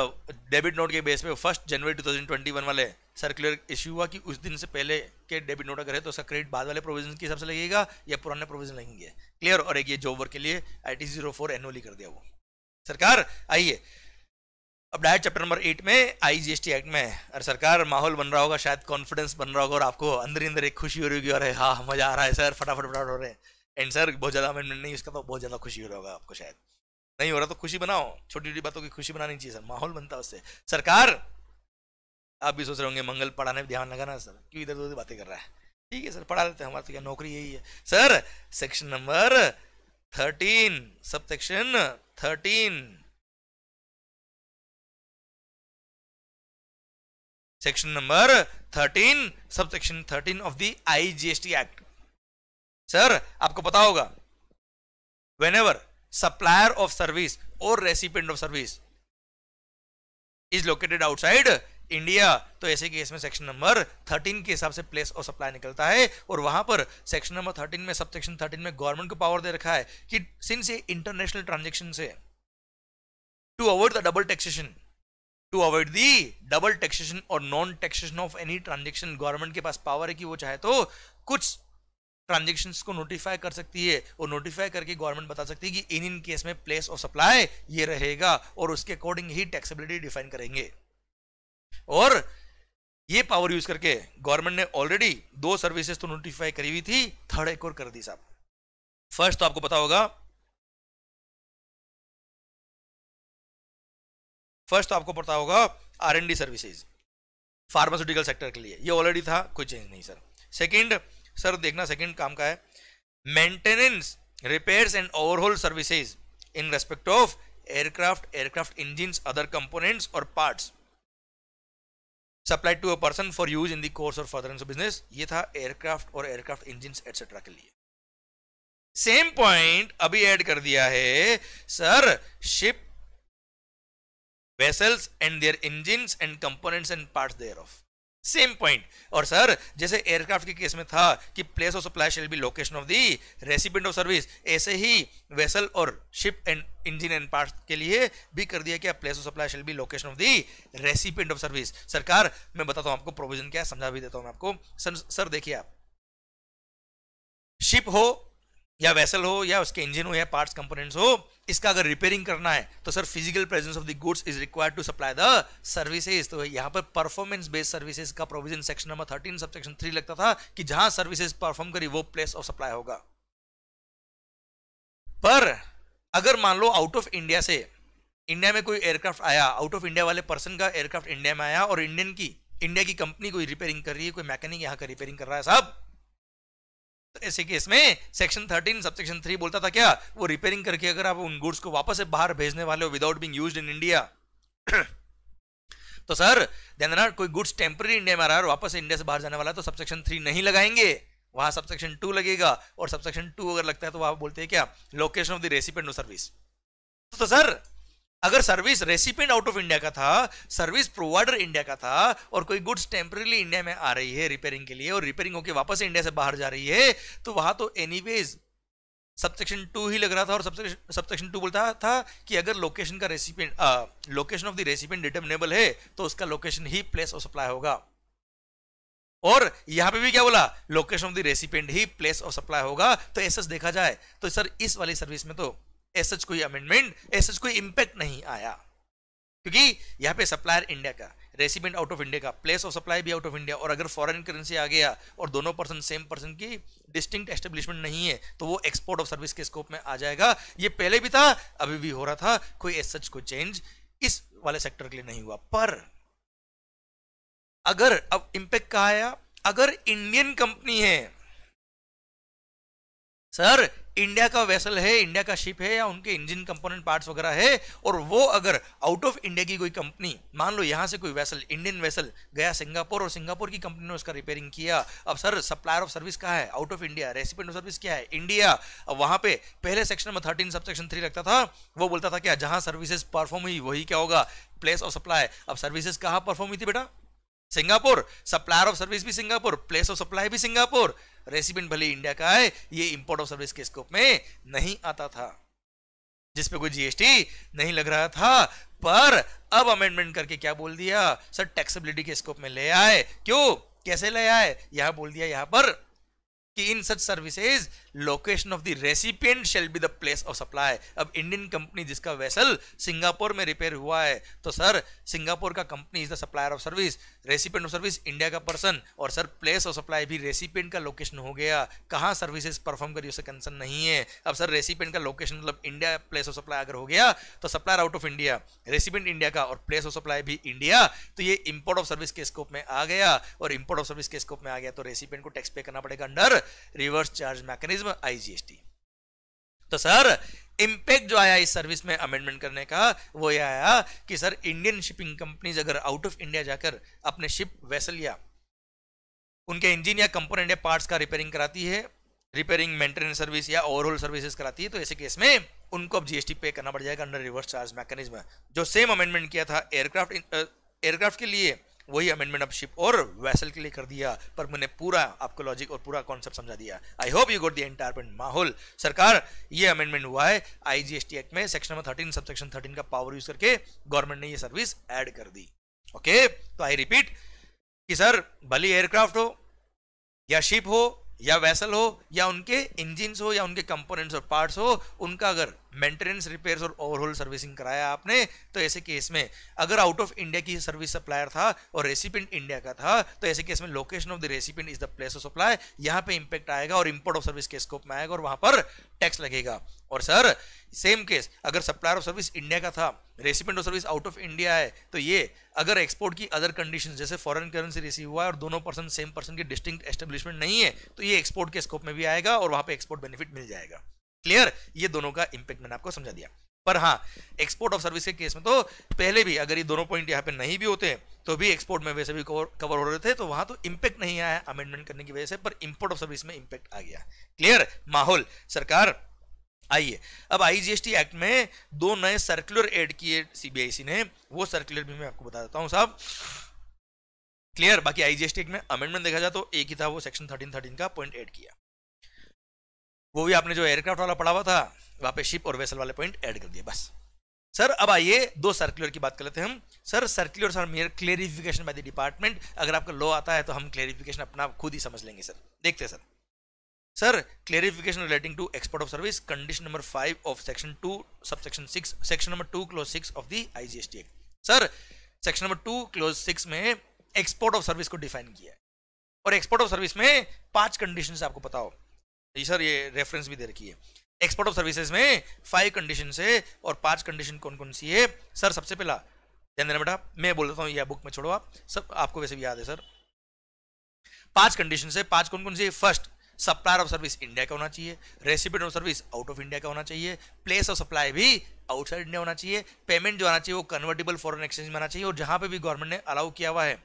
डेबिट नोट के बेस पे फर्स्ट जनवरी 2021 वाले सर्कुलर इश्यू हुआ कि उस दिन से पहले के डेबिट नोट अगर है तो उसका क्रेडिट बाद वाले प्रोविजन के हिसाब से लगेगा या पुराने प्रोविजन लगेंगे क्लियर और एक ये जॉब वर्क के लिए I T zero four annually कर दिया वो सरकार आइए अब डायरेक्ट चैप्टर नंबर एट में I G S T act में अरे सरकार माहौल बन रहा होगा शायद कॉन्फिडेंस बन रहा होगा और आपको अंदर ही अंदर एक खुशी हो रही होगी अरे हाँ मजा आ रहा है सर फटाफट फटाफट हो रहे हैं एंड सर बहुत ज़्यादा अमेंडमेंट नहीं उसका तो बहुत ज़्यादा खुशी हो रहा होगा आपको शायद नहीं हो रहा तो खुशी बनाओ छोटी छोटी बातों की खुशी बनानी चाहिए सर माहौल बनता है उससे सरकार आप भी सोच रहे होंगे मंगल पढ़ाने पर ध्यान लगाना सर क्यों इधर उधर बातें कर रहा है ठीक है सर पढ़ा लेते हैं हमारा तो क्या नौकरी यही है sir section number thirteen sub section thirteen section number 13 the 13 of the IGST Act. Sir, आपको पता होगा whenever supplier of service or recipient of service is located outside India तो ऐसे केस में सेक्शन नंबर 13 के हिसाब से प्लेस और सप्लाई निकलता है और वहां पर सेक्शन नंबर 13 में सब सेक्शन 13 में गवर्नमेंट को पावर दे रखा है कि सिंस ये इंटरनेशनल ट्रांजेक्शन से to avoid the double taxation to avoid the double taxation और non taxation of any transaction government के पास पावर है कि वो चाहे तो कुछ ट्रांजेक्शन को नोटिफाई कर सकती है और नोटिफाई करके गवर्नमेंट बता सकती है कि इन इन केस में प्लेस ऑफ सप्लाई ये रहेगा और उसके अकॉर्डिंग ही टैक्सेबिलिटी डिफाइन करेंगे और ये पावर यूज करके गवर्नमेंट ने ऑलरेडी दो सर्विसेज तो नोटिफाई करी हुई थी थर्ड एक और कर दी साहब फर्स्ट तो आपको पता होगा फर्स्ट तो आपको पता होगा R N D services pharmaceutical sector के लिए ये ऑलरेडी था कोई चेंज नहीं सर सेकंड सर देखना सेकंड काम का है maintenance repairs and overhaul services in respect of aircraft aircraft engine other components और part supplied to a person for use in theirs और फर्दर बिजनेस ये था एयरक्राफ्ट और एयरक्राफ्ट इंजिन एक्सेट्रा के लिए सेम पॉइंट अभी एड कर दिया है sir ship vessels and their engines and components and parts thereof same point और सर जैसे एयरक्राफ्ट के केस में था कि place of supply shall be location of the recipient of service ऐसे ही वेसल और ship and engine and part के लिए भी कर दिया कि place of supply shall be location of the recipient of service सरकार मैं बताता हूं आपको प्रोविजन क्या समझा भी देता हूं मैं आपको सर, सर देखिए आप शिप हो या वैसल हो या उसके इंजन हो या पार्ट्स कंपोनेंट्स हो इसका अगर रिपेयरिंग करना है तो sir physical presence of the goods is required to supply the services तो यहाँ पर परफॉर्मेंस बेस्ड सर्विसेज का provision section number thirteen sub section three लगता था कि जहां सर्विसेज परफॉर्म करी वो प्लेस ऑफ सप्लाई होगा पर अगर मान लो आउट ऑफ इंडिया से इंडिया में कोई एयरक्राफ्ट आया आउट ऑफ इंडिया वाले पर्सन का एयरक्राफ्ट इंडिया में आया और इंडियन की इंडिया की कंपनी कोई रिपेयरिंग कर रही है कोई मैकेनिक यहाँ का रिपेयरिंग कर रहा है साहब ऐसे केस में सेक्शन 13 सबसेक्शन थ्री बोलता था क्या वो रिपेयरिंग करके अगर आप उन गुड्स को वापस से बाहर भेजने वाले हो without being used in India तो सर देन कोई गुड्स टेम्पररी इंडिया में आ रहा है वापस इंडिया से बाहर जाने वाला तो सबसेक्शन थ्री नहीं लगाएंगे वहां सबसेक्शन टू लगेगा और सबसेक्शन टू अगर लगता है तो वहां बोलते हैं क्या location of the recipient no service तो सर अगर service recipient out of India का था सर्विस प्रोवाइडर इंडिया का था और कोई गुड्स टेम्परेली इंडिया में आ रही है रिपेयरिंग के लिए और रिपेयरिंग होकर वापस इंडिया से बाहर जा रही है तो वहां तो एनी वेज सबसेक्शन टू ही लग रहा था और सबसेक्शन टू बोलता था कि अगर लोकेशन का recipient location of the recipient determinable है तो उसका लोकेशन ही प्लेस ऑफ सप्लाई होगा और यहां पे भी क्या बोला लोकेशन ऑफ द रेसिपेंट ही प्लेस ऑफ सप्लाई होगा तो ऐसा देखा जाए तो सर इस वाली सर्विस में तो ऐसा कोई अमेंडमेंट ऐसा कोई इंपैक्ट नहीं आया क्योंकि यहाँ पे सप्लायर इंडिया का रेसिपेंट आउट ऑफ इंडिया का प्लेस ऑफ सप्लाई भी आउट ऑफ इंडिया और अगर फॉरेन करेंसी आ गया और दोनों पर्सन सेम पर्सन की डिस्टिंक्ट एस्टेब्लिशमेंट नहीं है तो वो एक्सपोर्ट ऑफ सर्विस के स्कोप में आ जाएगा ये पहले भी था अभी भी हो रहा था कोई एस सच को चेंज इस वाले सेक्टर के लिए नहीं हुआ पर अगर अब इम्पैक्ट कहा आया अगर इंडियन कंपनी है सर इंडिया का वेसल है इंडिया का शिप है या उनके इंजन कंपोनेंट पार्ट्स वगैरह है और वो अगर आउट ऑफ इंडिया की कोई कंपनी मान लो यहाँ से कोई वेसल इंडियन वेसल गया सिंगापुर और सिंगापुर की कंपनी ने उसका रिपेयरिंग किया अब सर सप्लायर ऑफ सर्विस कहाँ है out of India recipient of service क्या है इंडिया अब वहाँ पे पहले सेक्शन में थर्टीन सब सेक्शन थ्री रखता था वो बोलता था क्या जहाँ सर्विसेज परफॉर्म हुई वही क्या होगा प्लेस ऑफ सप्लाई अब सर्विसेज कहाँ परफॉर्म हुई थी बेटा सिंगापुर सप्लायर ऑफ सर्विस भी सिंगापुर प्लेस ऑफ सप्लाई भी सिंगापुर रेसिपेंट भले इंडिया का है ये इंपोर्ट ऑफ सर्विस के स्कोप में नहीं आता था जिस पे कोई जीएसटी नहीं लग रहा था पर अब अमेंडमेंट करके क्या बोल दिया सर टैक्सेबिलिटी के स्कोप में ले आए क्यों कैसे ले आए यहां बोल दिया यहां पर कि in such services location of the recipient shall be the place of supply अब इंडियन कंपनी जिसका वेसल सिंगापुर में रिपेयर हुआ है तो सर सिंगापुर का company is the supplier of service recipient of service India का पर्सन और sir place of supply भी रेसिपियंट का लोकेशन हो गया कहाँ सर्विसेज परफॉर्म करिए उससे कंसर्न नहीं है अब सर रेसिपियंट का लोकेशन मतलब इंडिया प्लेस ऑफ सप्लाई अगर हो गया तो supplier out of India recipient India का और प्लेस ऑफ सप्लाई भी इंडिया तो ये इंपोर्ट ऑफ सर्विस के स्कोप में आ गया और इंपोर्ट ऑफ सर्विस के स्कोप में आ गया तो रेसिपियंट को टैक्स पे करना पड़ेगा अंडर रिवर्स चार्ज मैकेनिज्म सिर्फ आईजीएसटी तो सर इम्पैक्ट जो आया इस सर्विस में अमेंडमेंट करने का वो ये आया कि सर इंडियन शिपिंग कंपनीज अगर आउट ऑफ इंडिया जाकर अपने शिप वेसल या उनके इंजन या कंपोनेंट या पार्ट्स का रिपेयरिंग कराती है रिपेयरिंग मेंटेनेंस सर्विस या ओवरऑल सर्विसेज कराती है तो ऐसे केस में उनको अब जीएसटी पे करना पड़ जाएगा अंडर रिवर्स चार्ज मैकेनिज्म जो सेम अमेंडमेंट किया था एयरक्राफ्ट एयरक्राफ्ट के लिए वही अमेंडमेंट ऑफ शिप और वैसल के लिए कर दिया पर मैंने पूरा आपको लॉजिक और पूरा कॉन्सेप्ट समझा दिया I hope you got the एंटायरमेंट माहौल सरकार ये अमेंडमेंट हुआ है आईजीएसटी एक्ट में section number thirteen sub section thirteen का पावर यूज करके गवर्नमेंट ने यह सर्विस एड कर दी ओके okay? तो आई रिपीट कि सर भले एयरक्राफ्ट हो या शिप हो या वैसल हो या उनके इंजिन हो या उनके कंपोनेंट्स और पार्ट्स हो उनका अगर मेंटेनेंस रिपेयर्स और ओवरऑल सर्विसिंग कराया आपने तो ऐसे केस में अगर आउट ऑफ इंडिया की सर्विस सप्लायर था और रेसिपेंट इंडिया का था तो ऐसे केस में location of the recipient is the place of supply यहाँ पे इंपैक्ट आएगा और इंपोर्ट ऑफ सर्विस के स्कोप में आएगा और वहां पर टैक्स लगेगा और सर सेम केस अगर सप्लायर ऑफ सर्विस इंडिया का था recipient of service out of India है तो ये अगर एक्सपोर्ट की अदर कंडीशन जैसे फॉरेन करेंसी रिसीव हुआ है और दोनों पर्सन सेम पर्सन की डिस्टिंक्ट एस्टेब्लिशमेंट नहीं है तो ये एक्सपोर्ट के स्कोप में भी आएगा और वहां पर एक्सपोर्ट बेनिफिट मिल जाएगा क्लियर ये दोनों का इंपैक्ट मैंने आपको समझा दिया पर हाँ एक्सपोर्ट ऑफ सर्विस के केस में तो पहले भी अगर ये दोनों पॉइंट यहाँ पे नहीं भी होते तो भी एक्सपोर्ट में वैसे भी कवर हो रहे थे तो वहां तो इंपैक्ट नहीं आया अमेंडमेंट करने की वजह से पर इम्पोर्ट ऑफ सर्विस में इंपैक्ट आ गया क्लियर माहौल सरकार आइए अब आईजीएसटी एक्ट में दो नए सर्कुलर एड किए सीबीआईसी ने वो सर्कुलर भी मैं आपको बता देता हूं साहब क्लियर बाकी आईजीएसटी एक्ट में अमेंडमेंट देखा जाए तो एक ही था वो सेक्शन थर्टीन थर्टीन का पॉइंट एड किया वो भी आपने जो एयरक्राफ्ट वाला पढ़ा हुआ था वहां पे शिप और वेसल वाले पॉइंट एड कर दिया बस सर अब आइए दो सर्कुलर की बात कर लेते हैं हम sir circular sir mere clarification by the department अगर आपका लॉ आता है तो हम क्लेरिफिकेशन अपना खुद ही समझ लेंगे सर देखते हैं sir sir clarification relating to export of service condition number five of section two sub section six section number two clause six of the IGST act sir section number two clause six में export of service को define किया है और export of service में पांच condition आपको पता हो जी सर ये रेफरेंस भी दे रखी है एक्सपोर्ट ऑफ सर्विसेज में फाइव कंडीशन है और पांच कंडीशन कौन कौन सी है सर सबसे पहला ध्यान देना बेटा मैं बोल देता हूँ यह बुक में छोड़ो आप सब आपको वैसे भी याद है सर पांच कंडीशन है पांच कौन कौन सी first supplier of service India का होना चाहिए recipient of service out of India का होना चाहिए प्लेस ऑफ सप्लाई भी आउटसाइड इंडिया होना चाहिए पेमेंट जो आना चाहिए वो कन्वर्टेबल फॉरन एक्सचेंज में आना चाहिए और जहाँ पर भी गवर्नमेंट ने अलाउ किया हुआ है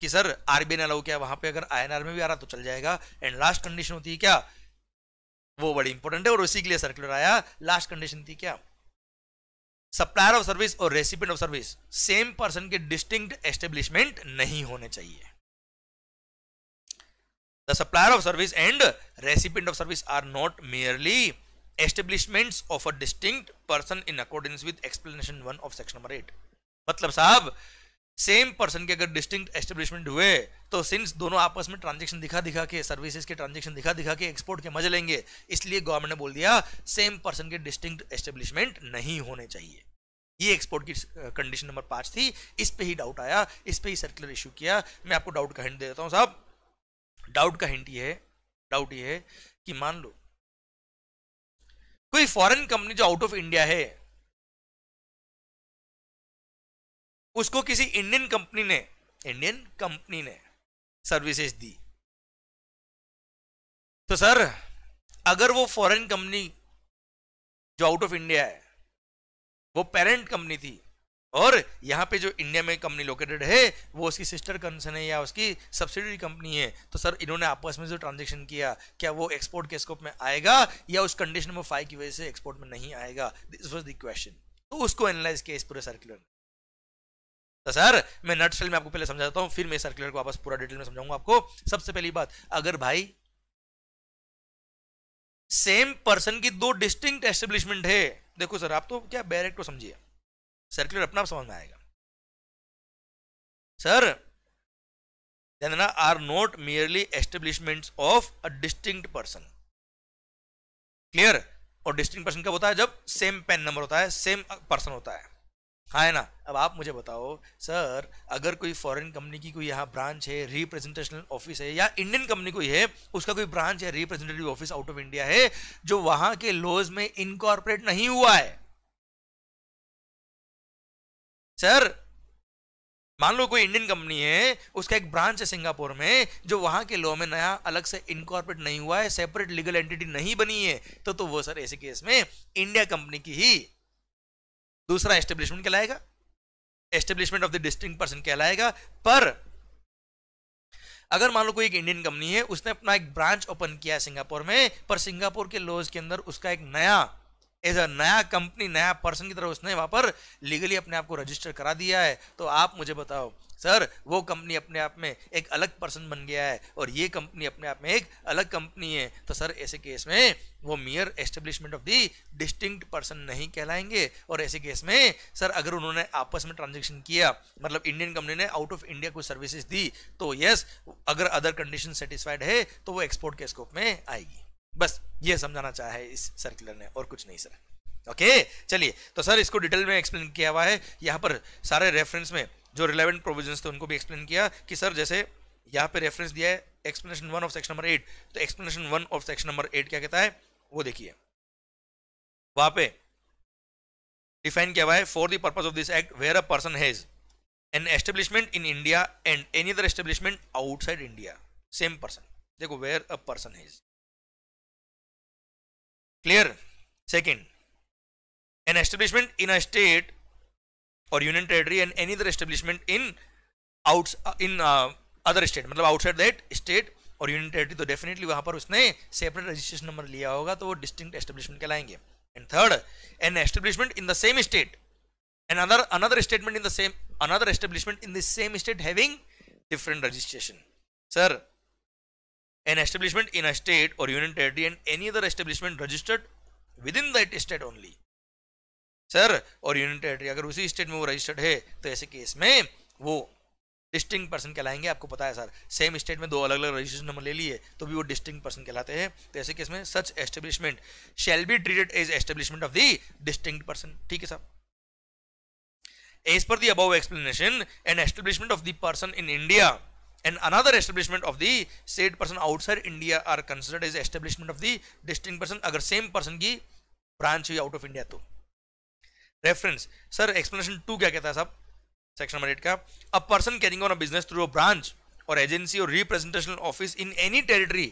कि सर आरबीआई ने अलाउ किया वहाँ पर अगर आई में भी आ रहा तो चल जाएगा एंड लास्ट कंडीशन होती है क्या वो बड़ी इंपॉर्टेंट है और उसी के लिए सर्कुलर आया लास्ट कंडीशन थी क्या सप्लायर ऑफ सर्विस और recipient of service same person के डिस्टिंक्ट एस्टेब्लिशमेंट नहीं होने चाहिए the supplier of service and recipient of service are not merely establishments of a distinct person in accordance with explanation 1 of section number 8 मतलब साहब same person के अगर distinct establishment हुए तो सिंस दोनों आपस में ट्रांजेक्शन दिखा दिखा के सर्विसेज के ट्रांजेक्शन दिखा दिखा के एक्सपोर्ट के मजे लेंगे इसलिए गवर्नमेंट ने बोल दिया सेम पर्सन के डिस्टिंक्ट एस्टेब्लिशमेंट नहीं होने चाहिए ये एक्सपोर्ट की कंडीशन नंबर पांच थी इस पे ही डाउट आया इस पे ही सर्कुलर इश्यू किया मैं आपको डाउट का हिंट दे देता हूँ साहब डाउट का हिंट ये है डाउट ये है कि मान लो कोई फॉरेन कंपनी जो आउट ऑफ इंडिया है उसको किसी इंडियन कंपनी ने इंडियन कंपनी ने सर्विसेज दी तो सर अगर वो फॉरेन कंपनी जो आउट ऑफ इंडिया है वो पेरेंट कंपनी थी और यहाँ पे जो इंडिया में कंपनी लोकेटेड है वो उसकी सिस्टर कंसर्न है या उसकी सब्सिडरी कंपनी है तो सर इन्होंने आपस में जो ट्रांजेक्शन किया क्या वो एक्सपोर्ट के स्कोप में आएगा या उस कंडीशन नंबर फाइव की वजह से एक्सपोर्ट में नहीं आएगा दिस वॉज द क्वेश्चन तो उसको एनालाइज किया इस पूरे सर्कुलर ने तो सर मैं नट में आपको पहले समझाता हूँ फिर मैं सर्कुलर को वापस पूरा डिटेल में समझाऊंगा आपको सबसे पहली बात अगर भाई सेम पर्सन की दो डिस्टिंक्ट एस्टेब्लिशमेंट है देखो सर आप तो क्या बैरेक्ट को समझिए सर्कुलर अपना समझ में आएगा सर जनना are not merely establishment of a distinct person clear और डिस्टिंग पर्सन कब होता है जब सेम पेन नंबर होता है सेम पर्सन होता है हाँ है ना अब आप मुझे बताओ सर अगर कोई फॉरेन कंपनी की कोई यहाँ ब्रांच है रिप्रेजेंटेशनल ऑफिस है या इंडियन कंपनी कोई है उसका कोई ब्रांच है representative office out of India है जो वहां के लॉज में इनकॉर्पोरेट नहीं हुआ है सर मान लो कोई इंडियन कंपनी है उसका एक ब्रांच है सिंगापुर में जो वहां के लॉ में नया अलग से इनकॉर्पोरेट नहीं हुआ है सेपरेट लीगल एंटिटी नहीं बनी है तो तो वो सर ऐसे केस में इंडिया कंपनी की ही दूसरा एस्टेब्लिशमेंट कहलाएगा establishment of the distinct person कहलाएगा पर अगर मान लो कोई एक इंडियन कंपनी है उसने अपना एक ब्रांच ओपन किया है सिंगापुर में पर सिंगापुर के लॉज के अंदर उसका एक नया एज अ नया कंपनी नया पर्सन की तरह उसने वहाँ पर लीगली अपने आप को रजिस्टर करा दिया है तो आप मुझे बताओ सर वो कंपनी अपने आप में एक अलग पर्सन बन गया है और ये कंपनी अपने आप में एक अलग कंपनी है तो सर ऐसे केस में वो mere establishment of the distinct person नहीं कहलाएंगे और ऐसे केस में सर अगर उन्होंने आपस में ट्रांजेक्शन किया मतलब इंडियन कंपनी ने आउट ऑफ इंडिया कुछ सर्विसेज दी तो यस अगर अदर कंडीशन सेटिस्फाइड है तो वो एक्सपोर्ट के स्कोप में आएगी बस ये समझाना चाहा है इस सर्कुलर ने और कुछ नहीं सर ओके चलिए तो सर इसको डिटेल में एक्सप्लेन किया हुआ है यहाँ पर सारे रेफरेंस में जो रिलेवेंट प्रोविजन थे उनको भी एक्सप्लेन किया कि सर जैसे यहाँ पे रेफरेंस दिया है explanation one of section number eight तो explanation one of section number eight क्या कहता है वो देखिए वहां पे डिफाइन किया हुआ है for the purpose of this act where a person has an establishment in India and any other establishment outside India same person देखो where a person has clear second an establishment in a state और union territory and any other establishment in out in other state मतलब outside that state और union territory तो definitely वहां पर उसने separate registration number लिया होगा तो वो डिस्टिंक्ट एस्टेब्लिशमेंट कहलाएंगे and third an establishment in the same state and other another statement in the same another establishment in the same state having different registration sir an establishment in a state or union territory and any other establishment registered within that state only sir और union territory अगर उसी state में वो registered है तो ऐसे case में वो डिस्टिंग पर्सन कहलाएंगे आपको पता है सर सेम स्टेट में दो अलग अलग रजिस्ट्रेशन नंबर ले लिए तो भी वो डिस्टिंग पर्सन कहलाते हैं तो ऐसे केस में such establishment shall be treated as establishment of the distinct person ठीक है sir as per the above explanation and establishment of the person in India and another establishment of the said person outside India are considered as establishment of the distinct person अगर same person की branch हुई out of India तो reference sir explanation two क्या कहता है साहब section number eight का a person carrying on a business through a branch और एजेंसी और representation office in any territory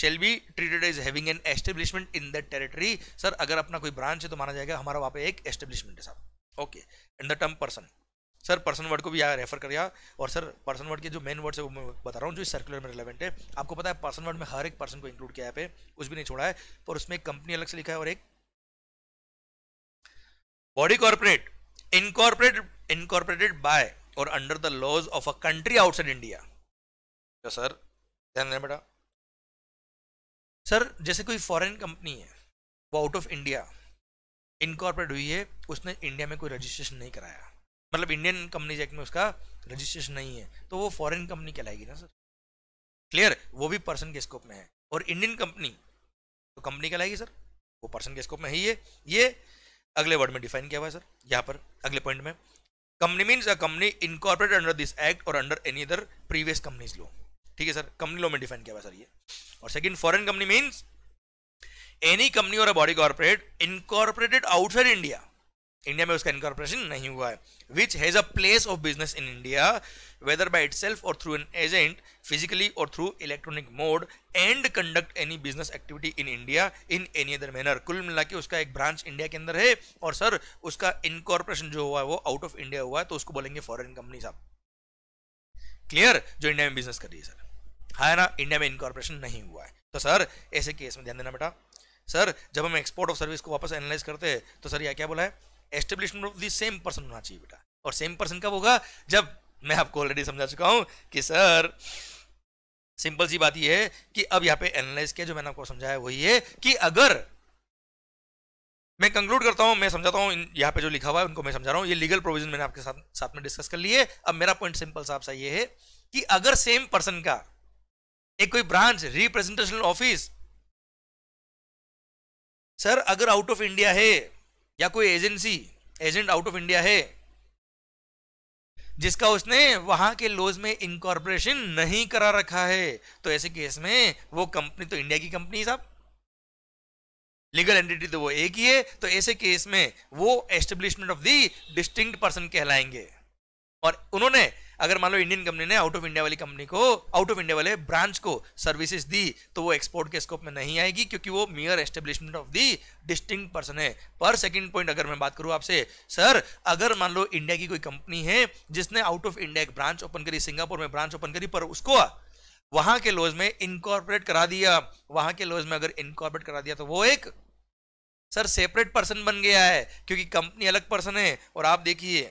shall be treated as having an establishment in that territory sir अगर अपना कोई ब्रांच है तो माना जाएगा हमारा वहाँ पे एक एस्टेब्लिशमेंट है साहब okay in the term person sir person word को भी यहाँ रेफर करिएगा और सर पर्सन वर्ड के जो मेन वर्ड्स है वो मैं बता रहा हूँ जो इस सर्कुलर में रिलेवेंट है आपको पता है पर्सन वर्ड में हर एक पर्सन को इंक्लूड किया है पे कुछ भी नहीं छोड़ा है पर उसमें एक कंपनी अलग से लिखा है और एक body corporate incorporate incorporated by और under the laws of a country outside India sir ध्यान देना बेटा सर जैसे कोई फॉरेन कंपनी है वो आउट ऑफ इंडिया इनकॉर्पोरेट हुई है उसने इंडिया में कोई रजिस्ट्रेशन नहीं कराया मतलब इंडियन कंपनीज एक्ट में उसका रजिस्ट्रेशन नहीं है तो वो फॉरेन कंपनी कहलाएगी ना सर क्लियर वो भी पर्सन के स्कोप में है और इंडियन कंपनी तो कंपनी कहलाएगी सर वो पर्सन के स्कोप में है ये अगले वर्ड में डिफाइन किया हुआ है सर यहाँ पर अगले पॉइंट में company means a company incorporate under this act और under any other previous companies law ठीक है सर कंपनी लो में डिफाइन किया हुआ सर ये और second foreign company means any company और a body corporate incorporated outside India India में उसका इनकॉर्पोरेशन नहीं हुआ है which has a place of business in India whether by it और थ्रू एन एजेंट फिजिकली और through electronic mode and conduct any business activity in India in any other manner कुल मिला के उसका एक ब्रांच इंडिया के अंदर है और सर उसका इनकॉर्पोरेशन जो हुआ है वो आउट ऑफ इंडिया हुआ है तो उसको बोलेंगे फॉरन कंपनी साहब क्लियर जो इंडिया में बिजनेस कर रही है सर है ना इंडिया में इनकॉर्पोरेशन नहीं हुआ है तो सर ऐसे केस में ध्यान देना बेटा सर जब हम एक्सपोर्ट ऑफ सर्विस को वापस एनालाइज करते हैं तो सर यह क्या बोला है establishment of the same person होना चाहिए बेटा और सेम पर्सन कब होगा जब मैं आपको ऑलरेडी समझा चुका हूं कि सर सिंपल सी बात यह है कि अब यहां पे एनालाइज किया जो मैंने आपको समझाया वही है कि अगर मैं कंक्लूड करता हूं मैं समझाता हूं यहां पे जो लिखा हुआ है उनको मैं समझा रहा हूं ये लीगल प्रोविजन मैंने आपके साथ साथ में डिस्कस कर लिए अब मेरा पॉइंट सिंपल साफ सा ये है कि अगर सेम पर्सन का एक कोई ब्रांच रिप्रेजेंटेशनल ऑफिस सर अगर आउट ऑफ इंडिया है या कोई agency agent out of India है जिसका उसने वहां के लॉज में इनकॉर्पोरेशन नहीं करा रखा है तो ऐसे केस में वो कंपनी तो इंडिया की कंपनी साहब लीगल एंटिटी तो वो एक ही है तो ऐसे केस में वो establishment of the distinct person कहलाएंगे और उन्होंने अगर मान लो इंडियन कंपनी ने आउट ऑफ इंडिया वाली कंपनी को आउट ऑफ इंडिया वाले ब्रांच को सर्विसेज दी तो वो एक्सपोर्ट के स्कोप में नहीं आएगी क्योंकि वो mere establishment of the distinct person है पर सेकेंड पॉइंट अगर मैं बात करूँ आपसे सर अगर मान लो इंडिया की कोई कंपनी है जिसने आउट ऑफ इंडिया एक ब्रांच ओपन करी सिंगापुर में ब्रांच ओपन करी पर उसको वहां के लोज में इनकॉर्पोरेट करा दिया वहां के लोज में अगर इनकॉर्पोरेट करा दिया तो वो एक सर सेपरेट पर्सन बन गया है क्योंकि कंपनी अलग पर्सन है और आप देखिए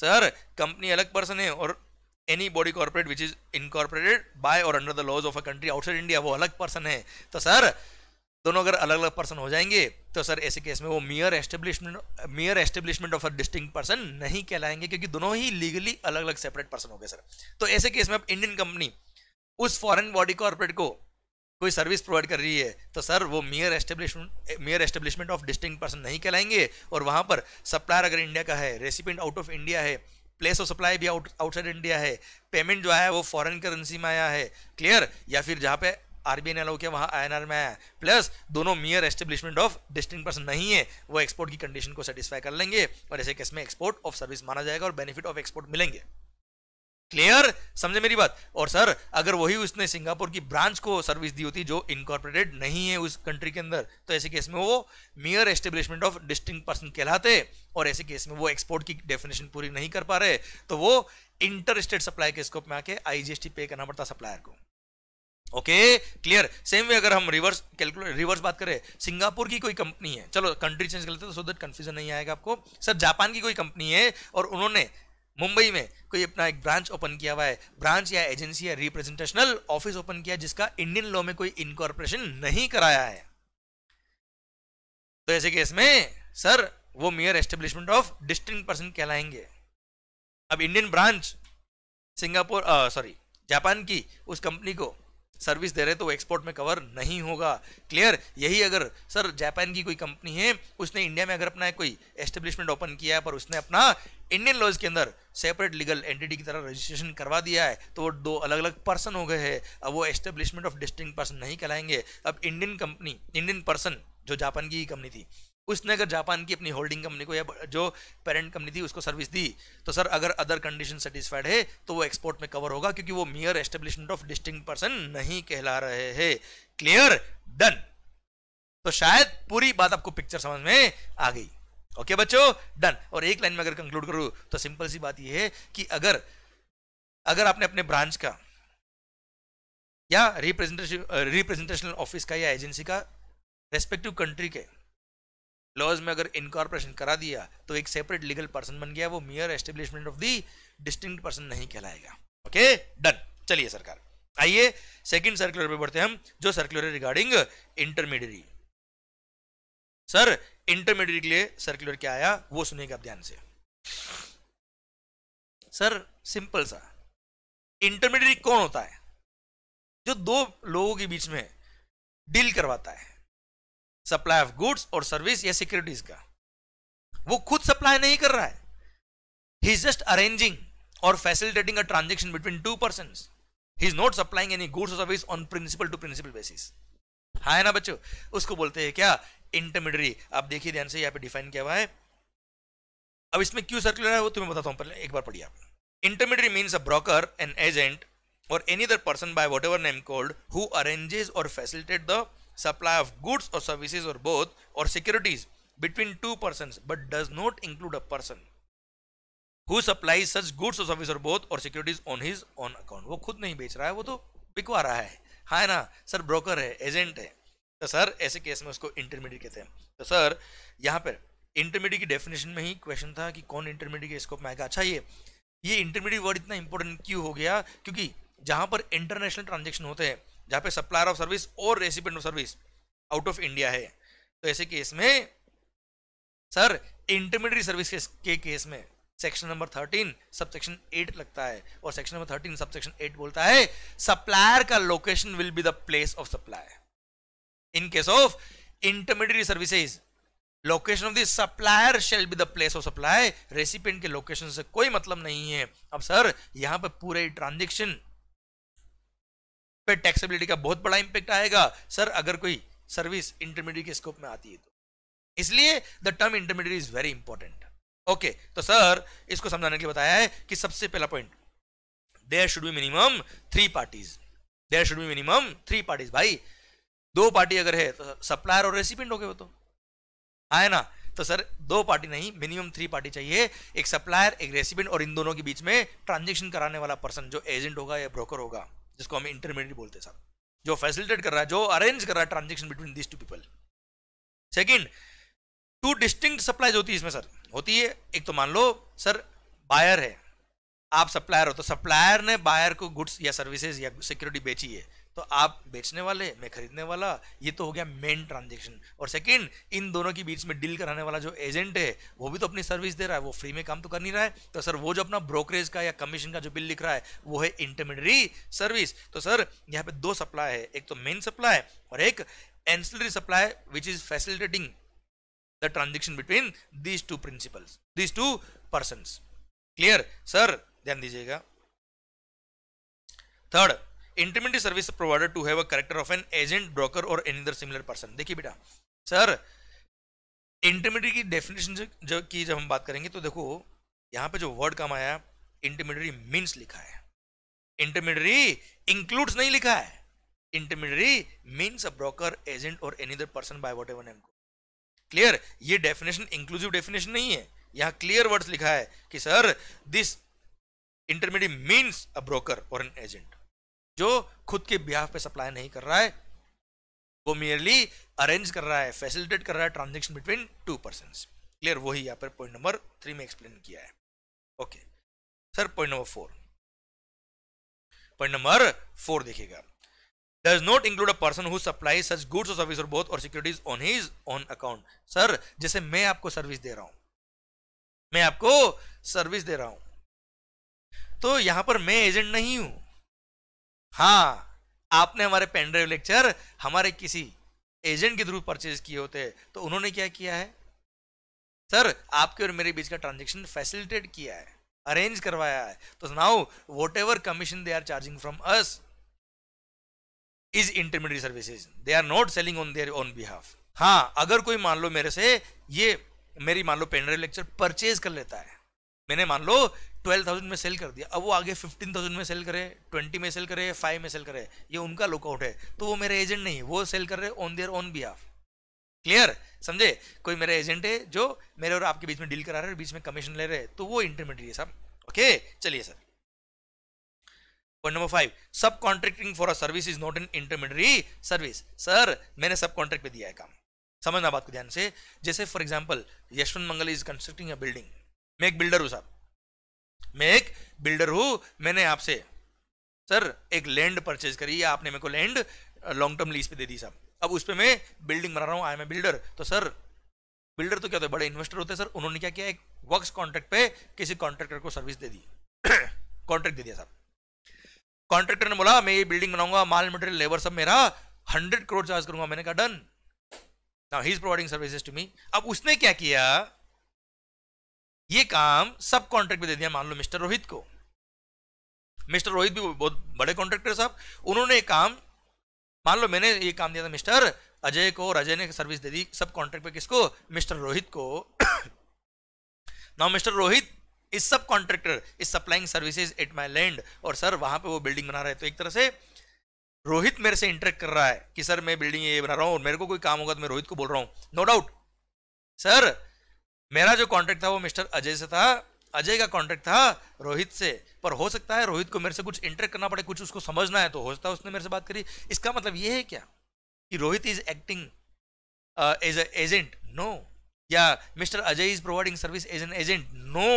सर कंपनी अलग पर्सन है और any body corporate which is incorporated by और under the laws of a country outside India वो अलग पर्सन है तो सर दोनों अगर अलग अलग पर्सन हो जाएंगे तो सर ऐसे केस में वो mere establishment mere establishment of a distinct person नहीं कहलाएंगे क्योंकि दोनों ही लीगली अलग अलग सेपरेट पर्सन हो गए सर तो ऐसे केस में अब इंडियन कंपनी उस फॉरेन बॉडी कॉर्पोरेट को कोई सर्विस प्रोवाइड कर रही है तो सर वो mere establishment mere establishment of distinct person नहीं कहलाएंगे और वहाँ पर सप्लायर अगर इंडिया का है रेसिपेंट आउट ऑफ इंडिया है प्लेस ऑफ सप्लाई भी आउटसाइड इंडिया है पेमेंट जो है वो फॉरेन करेंसी में आया है क्लियर या फिर जहाँ पे आरबीआई ने अलाउ के वहाँ आर में आया प्लस दोनों mere establishment of distinct person नहीं है वो एक्सपोर्ट की कंडीशन को सेटिस्फाई कर लेंगे और ऐसे केस में एक्सपोर्ट ऑफ सर्विस माना जाएगा और बेनिफिट ऑफ एक्सपोर्ट मिलेंगे क्लियर समझे मेरी बात और सर अगर वही उसने सिंगापुर की ब्रांच को सर्विस दी होती जो इनकॉर्पोरेटेड नहीं है उस कंट्री के अंदर तो ऐसे केस में वो mere establishment of distinct person कहलाते और ऐसे केस में वो एक्सपोर्ट की डेफिनेशन पूरी नहीं कर पा रहे तो वो इंटर स्टेट सप्लाई के स्कोप में आके आईजीएसटी पे करना पड़ता सप्लायर को ओके क्लियर सेम वे अगर हम रिवर्स कैलकुलेट रिवर्स बात करें सिंगापुर की कोई कंपनी है चलो कंट्री चेंज कर लेते हैं सो दैट कंफ्यूजन नहीं आएगा आपको सर जापान की कोई कंपनी है और उन्होंने मुंबई में कोई अपना एक ब्रांच ओपन किया हुआ है ब्रांच या एजेंसी या रिप्रेजेंटेशनल ऑफिस ओपन किया जिसका इंडियन लॉ में कोई इनकॉर्पोरेशन नहीं कराया है तो ऐसे केस में सर वो mere establishment of distinct person कहलाएंगे अब Indian branch Singapore sorry Japan की उस कंपनी को सर्विस दे रहे तो एक्सपोर्ट में कवर नहीं होगा क्लियर यही अगर सर जापान की कोई कंपनी है उसने इंडिया में अगर अपना कोई एस्टेब्लिशमेंट ओपन किया है पर उसने अपना इंडियन लॉज के अंदर सेपरेट लीगल एंटिटी की तरह रजिस्ट्रेशन करवा दिया है तो वो दो अलग अलग पर्सन हो गए हैं अब वो एस्टेब्लिशमेंट ऑफ डिस्टिंग पर्सन नहीं कहलाएंगे अब इंडियन कंपनी इंडियन पर्सन जो जापान की ही कंपनी थी उसने अगर जापान की अपनी होल्डिंग कंपनी को या जो पेरेंट कंपनी थी उसको सर्विस दी तो सर अगर अदर कंडीशन सेटिस्फाइड है तो वो एक्सपोर्ट में कवर होगा क्योंकि वो mere establishment of distinct person नहीं कहला रहे हैं क्लियर डन तो शायद पूरी बात आपको पिक्चर समझ में आ गई ओके बच्चों डन और एक लाइन में अगर कंक्लूड करूं तो सिंपल सी बात यह है कि अगर अगर आपने अपने ब्रांच का या रिप्रेजेंटेशन रिप्रेजेंटेशनल ऑफिस का या एजेंसी का रेस्पेक्टिव कंट्री के लॉज में अगर इनकॉर्पोरेशन करा दिया तो एक सेपरेट लीगल पर्सन बन गया वो mere establishment of the distinct person नहीं कहलाएगा ओके डन चलिए सरकार आइए सेकंड सर्कुलर पे बढ़ते हैं हम जो सर्कुलर है रिगार्डिंग इंटरमीडियरी सर इंटरमीडिएट के लिए सर्कुलर क्या आया वो सुनेगा आप ध्यान से सर सिंपल सा इंटरमीडिएट कौन होता है जो दो लोगों के बीच में डील करवाता है सप्लाई ऑफ गुड्स और सर्विस या सिक्योरिटीज का वो खुद सप्लाई नहीं कर रहा है ही इज जस्ट अरेंजिंग और facilitating a transaction between two person he is not supplying any goods और service on principal to principal basis हाँ है ना बच्चों उसको बोलते हैं क्या इंटरमीडियरी आप देखिए ध्यान से यहाँ पे डिफाइन किया हुआ है अब इसमें क्यों सर्कुलर है वो तुम्हें बताता हूँ पहले एक बार पढ़िए आप intermediary means a broker an agent और any other person by by ever name called who arranges और facilitate the supply of goods or services or both or securities between two persons but does not include a person who supplies such goods or service or both or securities on his own account वो खुद नहीं बेच रहा है वो तो बिकवा रहा है हाँ है ना सर ब्रोकर है एजेंट है तो सर ऐसे केस में उसको इंटरमीडिएट कहते हैं तो सर यहाँ पर इंटरमीडिएट की डेफिनेशन में ही क्वेश्चन था कि कौन इंटरमीडिएट के में आएगा अच्छा ये ये इंटरमीडिएट वर्ड इतना इंपॉर्टेंट क्यों हो गया क्योंकि जहाँ पर इंटरनेशनल ट्रांजेक्शन होते हैं जहाँ पे सप्लायर ऑफ सर्विस और recipient of service out of India है तो ऐसे केस में सर इंटरमीडिएट सर्विस के, के केस में section number thirteen sub section eight लगता है और section number thirteen sub section eight बोलता है सप्लायर का location will be the place of supply in case of intermediate services location of the supplier shall be the place of supply recipient के location से कोई मतलब नहीं है अब सर यहां पर पूरे ट्रांजेक्शन पे टैक्सेबिलिटी का बहुत बड़ा इंपैक्ट आएगा सर अगर कोई सर्विस इंटरमीडिएट के स्कोप में आती है तो इसलिए the term intermediate is very important okay तो सर इसको समझाने के लिए बताया है कि सबसे पहला point there should be minimum three parties there should be minimum three parties भाई दो पार्टी अगर है तो सप्लायर और रेसिपेंट हो गए वो तो आए ना तो सर दो पार्टी नहीं मिनिमम थ्री पार्टी चाहिए एक सप्लायर एक रेसिपेंट और इन दोनों के बीच में ट्रांजेक्शन कराने वाला पर्सन जो एजेंट होगा या ब्रोकर होगा जिसको हम इंटरमीडिएट बोलते हैं सर जो फैसिलिटेट कर रहा है जो अरेंज कर रहा है transaction between this two people second two distinct supplies होती है इसमें सर होती है एक तो मान लो सर बायर है आप सप्लायर हो तो सप्लायर ने बायर को गुड्स या सर्विसेज या सिक्योरिटी बेची है तो आप बेचने वाले मैं खरीदने वाला ये तो हो गया मेन ट्रांजेक्शन और सेकेंड इन दोनों के बीच में डील कराने वाला जो एजेंट है वो भी तो अपनी सर्विस दे रहा है वो फ्री में काम तो कर नहीं रहा है तो सर वो जो अपना ब्रोकरेज का या कमीशन का जो बिल लिख रहा है वो है इंटरमीडियरी सर्विस तो सर यहाँ पे दो सप्लाई है एक तो मेन सप्लाई और एक ancillary supply which is facilitating the transaction between these two principals these two person clear sir ध्यान दीजिएगा third intermediate service provider to have a character of an agent broker or any other similar person देखिए बेटा sir intermediate की definition जो की जब हम बात करेंगे तो देखो यहाँ पे जो वर्ड काम आया इंटरमीडियरी मींस लिखा है इंटरमीडियरी इंक्लूड्स नहीं लिखा है intermediary means a broker agent और any other person by whatever ever name clear ये डेफिनेशन इंक्लूसिव डेफिनेशन नहीं है यहाँ क्लियर वर्ड्स लिखा है कि sir this intermediate means a broker or an agent जो खुद के बिहाफ पे सप्लाई नहीं कर रहा है वो मेयरली अरेंज कर रहा है फैसिलिटेट कर रहा है transaction between two person clear वही यहाँ पर पॉइंट नंबर थ्री में एक्सप्लेन किया है okay sir point number four point number four देखिएगा does not include a person who supply such goods और service or both or securities on his on account sir जैसे मैं आपको service दे रहा हूं मैं आपको सर्विस दे रहा हूं तो यहां पर मैं एजेंट नहीं हूं हाँ आपने हमारे पेनड्राइव लेक्चर हमारे किसी एजेंट के थ्रू परचेज किए होते तो उन्होंने क्या किया है सर आपके और मेरे बीच का ट्रांजेक्शन फैसिलिटेट किया है अरेंज करवाया है तो now whatever commission they are charging from us is intermediate services they are not selling on their on behalf हाँ अगर कोई मान लो मेरे से ये मेरी मान लो पेनड्राइव लेक्चर परचेज कर लेता है मैंने मान लो ट्वेल्व थाउजेंड में सेल कर दिया अब वो आगे फिफ्टीन थाउजेंड में सेल करे ट्वेंटी में सेल करे फाइव में सेल करे ये उनका लुकआउट है तो वो मेरे एजेंट नहीं है वो सेल कर रहे on their on behalf clear समझे कोई मेरा एजेंट है जो मेरे और आपके बीच में डील करा रहे हैं बीच में कमीशन ले रहे हैं तो वो इंटरमीडिएट है सब ओके चलिए sir number five sub contracting for a service is not an intermediary service sir मैंने सब कॉन्ट्रैक्ट पे दिया है काम समझना बात को ध्यान से जैसे for example Yashwant Mangal is constructing a building मैं एक बिल्डर हूँ साहब मैं एक बिल्डर हूं मैंने आपसे सर एक लैंड परचेज करी आपने मेरे को लैंड लॉन्ग टर्म लीज पे दे दी साहब अब उस पर मैं बिल्डिंग बना रहा हूँ आई एम ए बिल्डर तो सर बिल्डर तो क्या होते बड़े इन्वेस्टर होते हैं सर उन्होंने क्या किया एक वर्क्स कॉन्ट्रैक्ट पे किसी कॉन्ट्रैक्टर को सर्विस दे दी कॉन्ट्रैक्ट *coughs* दे दिया साहब कॉन्ट्रैक्टर ने बोला मैं ये बिल्डिंग बनाऊंगा माल मटेरियल लेबर सब मेरा हंड्रेड करोड़ चार्ज करूंगा मैंने कहा done now he is providing services to me अब उसने क्या किया ये काम सब कॉन्ट्रैक्ट में दे दिया मान लो मिस्टर रोहित को मिस्टर रोहित भी बहुत बड़े कॉन्ट्रैक्टर साहब उन्होंने काम मान लो मैंने ये काम दिया था मिस्टर अजय को और अजय ने सर्विस दे दी सब कॉन्ट्रैक्ट पे किसको मिस्टर रोहित को now *coughs* mister Rohit is sub contractor is supplying services at my land और सर वहां पे वो बिल्डिंग बना रहे हैं तो एक तरह से रोहित मेरे से इंटरेक्ट कर रहा है कि सर मैं बिल्डिंग ये बना रहा हूँ और मेरे को कोई काम होगा तो मैं रोहित को बोल रहा हूँ नो डाउट सर मेरा जो कॉन्ट्रैक्ट था वो मिस्टर अजय से था अजय का कॉन्ट्रैक्ट था रोहित से पर हो सकता है रोहित को मेरे से कुछ इंटरेक्ट करना पड़े कुछ उसको समझना है तो हो सकता है उसने मेरे से बात करी इसका मतलब ये है क्या कि Rohit is acting as agent no या mister Ajay is providing service as an agent no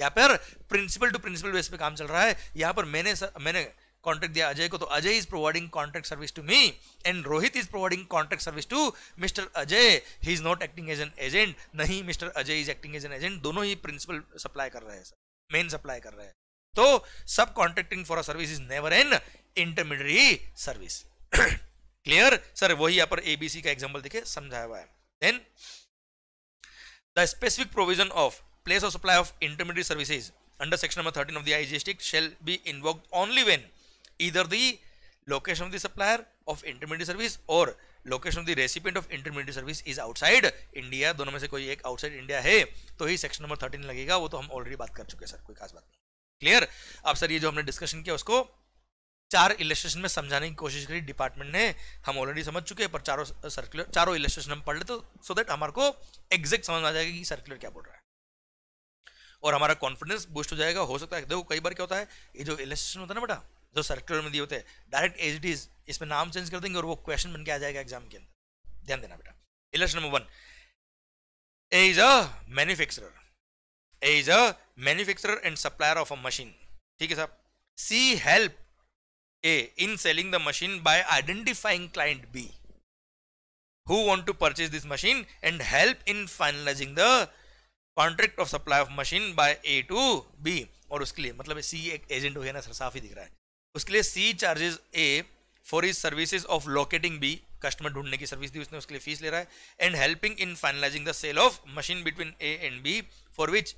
या फिर प्रिंसिपल टू प्रिंसिपल बेस पे काम चल रहा है यहां पर मैंने मैंने कॉन्ट्रैक्ट दिया अजय को तो Ajay is providing contract service to me and Rohit is providing contract service to mister Ajay he is not acting as an agent नहीं mister Ajay is acting as an agent दोनों ही प्रिंसिपल सप्लाई कर रहे हैं मेन सप्लाई कर रहे हैं तो sub contracting for a service is never an intermediary service clear sir वही यहां पर एबीसी का एग्जाम्पल देखिए समझाया हुआ है then the specific provision of place of supply of intermediate services under section number 13 of the IGST shall be invoked only when either the location of the supplier of intermediary service or location of the recipient of intermediary service is outside India दोनों में से कोई एक outside India है तो ही section number 13 लगेगा वो तो हम already बात कर चुके हैं सर कोई खास बात नहीं क्लियर अब सर ये जो हमने डिस्कशन किया उसको चार इलेस्ट्रेशन में समझाने की कोशिश करी डिपार्टमेंट ने हम ऑलरेडी समझ चुके हैं पर चारों सर्कुलर चारों इलेस्ट्रेशन हम पढ़ लेते तो सो देट हमारे को एग्जैक्ट समझ आ जाएगा कि सर्कुलर क्या बोल रहा है और हमारा कॉन्फिडेंस बूस्ट हो जाएगा हो सकता है देखो कई बार क्या होता है ये जो इलेस्ट्रेशन होता है ना बेटा जो सर्कुलर में दिए होते हैं डायरेक्ट एच इसमें नाम चेंज कर देंगे और वो क्वेश्चन बन के आ जाएगा एग्जाम के अंदर ध्यान देना बेटा illustration number one A is a manufacturer A is a manufacturer and supplier of a machine ठीक है साहब C help A in selling the machine by identifying client B who want to purchase this machine and help in finalizing the contract of supply of machine by A to B और उसके लिए मतलब सी एक agent हो गया ना sir साफ ही दिख रहा है उसके लिए C charges A for is services of locating B customer ढूंढने की सर्विस दी उसने उसके लिए फीस ले रहा है and helping in finalizing the sale of machine between A and B for which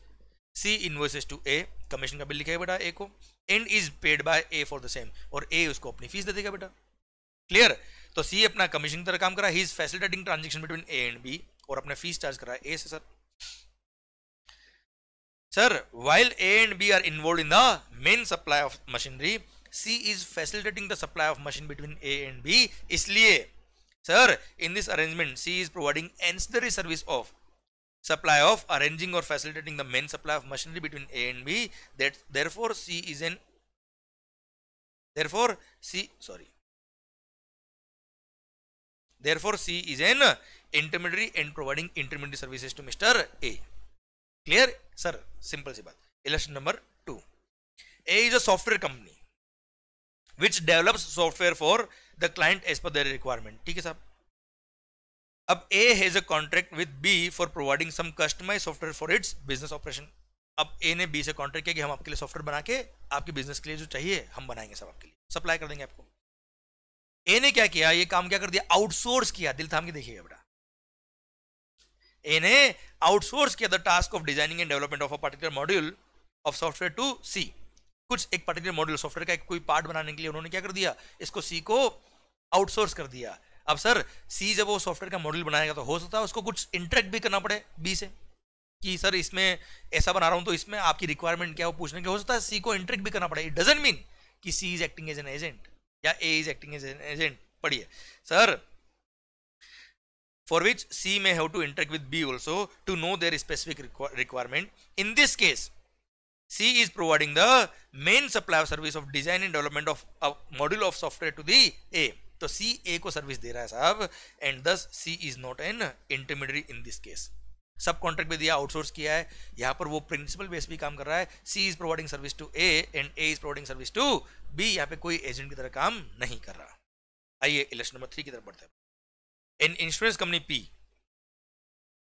C invoices to A commission का bill लिखा है बेटा ए को and is paid by A for the same और ए उसको अपनी फीस दे देगा बेटा क्लियर तो सी अपना कमीशन तरह काम करा he is facilitating transaction between A and B और अपना फीस चार्ज करा ए से sir sir while A and B are involve in the main supply of machinery C is facilitating the supply of machine between A and B. इसलिए sir, in this arrangement, C is providing ancillary service of supply of arranging or facilitating the main supply of machinery between A and B. That therefore C is an therefore C sorry. Therefore C is an intermediary and providing intermediary services to Mr. A. Clear, sir? Simple, simple. Illustration number two. A is a software company. Which develop software for the client as per requirement ठीक है साहब अब A has a contract with B for providing some customize software for its business operation अब A ने B से contract किया कि हम आपके लिए सॉफ्टवेयर बना के आपके बिजनेस के लिए जो चाहिए हम बनाएंगे सब आपके लिए सप्लाई कर देंगे आपको ए ने क्या किया ये काम क्या कर दिया आउटसोर्स किया दिल थाम के देखिएगा बेटा ए ने आउटसोर्स किया the task of designing and development of a particular module of software to C कुछ एक पर्टिकुलर मॉड्यूल सॉफ्टवेयर का एक कोई पार्ट बनाने के लिए उन्होंने क्या कर दिया इसको सी को आउटसोर्स कर दिया अब सर सी जब वो सॉफ्टवेयर का मॉड्यूल बनाएगा तो हो सकता है उसको कुछ इंटरेक्ट भी करना पड़े बी से कि सर इसमें ऐसा बना रहा हूं तो इसमें आपकी रिक्वायरमेंट क्या वो पूछने के हो सकता है सी को इंटरेक्ट भी करना पड़े इट डजेंट मीन कि C is acting as an agent या A is acting as an agent पढ़िए sir for which C may have to interact with B also to know their specific requirement in this case C is providing the main supply of service of design and development of a module of software to the A. तो C A को service दे रहा है साहब and thus C is not an intermediary in this case sub contract भी दिया outsource किया है यहाँ पर वो प्रिंसिपल बेस भी काम कर रहा है C is providing service to A and A is providing service to B यहाँ पे कोई एजेंट की तरह काम नहीं कर रहा आइए इलेक्शन नंबर थ्री की तरफ बढ़ते हैं an insurance company P